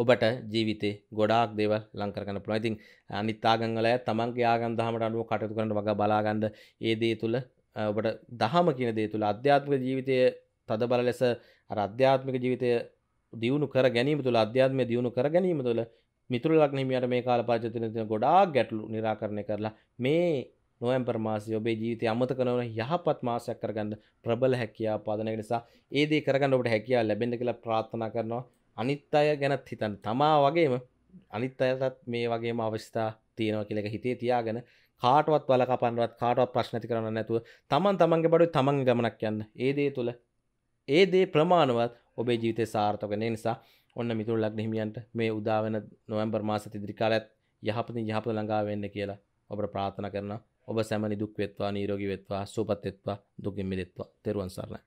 ඔබට ජීවිතේ ගොඩාක් දේවල් ලංකරගන්න පුළුවන්. ඉතින් අනිත් ආගම්වල අය තමන්ගේ ආගම් දහමට අනුව කටයුතු කරන්න වගා බලා ගන්න ඒ දේ තුළ ඔබට දහම කියන දේ තුළ අධ්‍යාත්මික ජීවිතයේ තදබල ලෙස අර අධ්‍යාත්මික ජීවිතයේ දියුණු කර ගැනීම තුළ අධ්‍යාත්මය දියුණු කර ගැනීම තුළ මිතුර ලක්නහිමියට මේ කාල පාචතන තින ගොඩා ගැටලු නිරාකරණය කරලා මේ නොවම්පර් මාසය ඔබේ ජීවිතය අමතක නොවන යහපත් මාසයක් කරගන්න ප්‍රබල හැකියා පාදනය නිසා ඒ දේ කරගන්න ඔබට හැකියා ලැබෙන්න කියලා ප්‍රාර්ථනා කරනවා අනිත් අය ගැනත් හිතන්න තමා වගේම අනිත් අයටත් මේ වගේම අවස්ථා තියෙනවා කියලක හිතේ තියාගෙන කාටවත් වල කපන්වත් කාටවත් ප්‍රශ්නති කරන්න නැතුව තමන් තමන්ගේ බඩු තමන් ගමනක් යන්න ඒදේ තුළ ඒ දේ ප්‍රමාණවත් ඔබේ ජීවිතය සාර්ථක නිසා ඔන්න මිතුරු ලග්න හිමියන්ට මේ උදා වෙන නොවැම්බර් මාස ඉදිරිකාලයත් යහපතින් යහපත ළඟා වෙන්න කියලා ඔබට ප්‍රාර්ථනා කරනවා ඔබ සැමනි දුක් වෙත්වා නීරෝගී වෙත්වා සුවපත් වෙත්වා දුකින් මිදෙත්වා තෙරුවන් සරණයි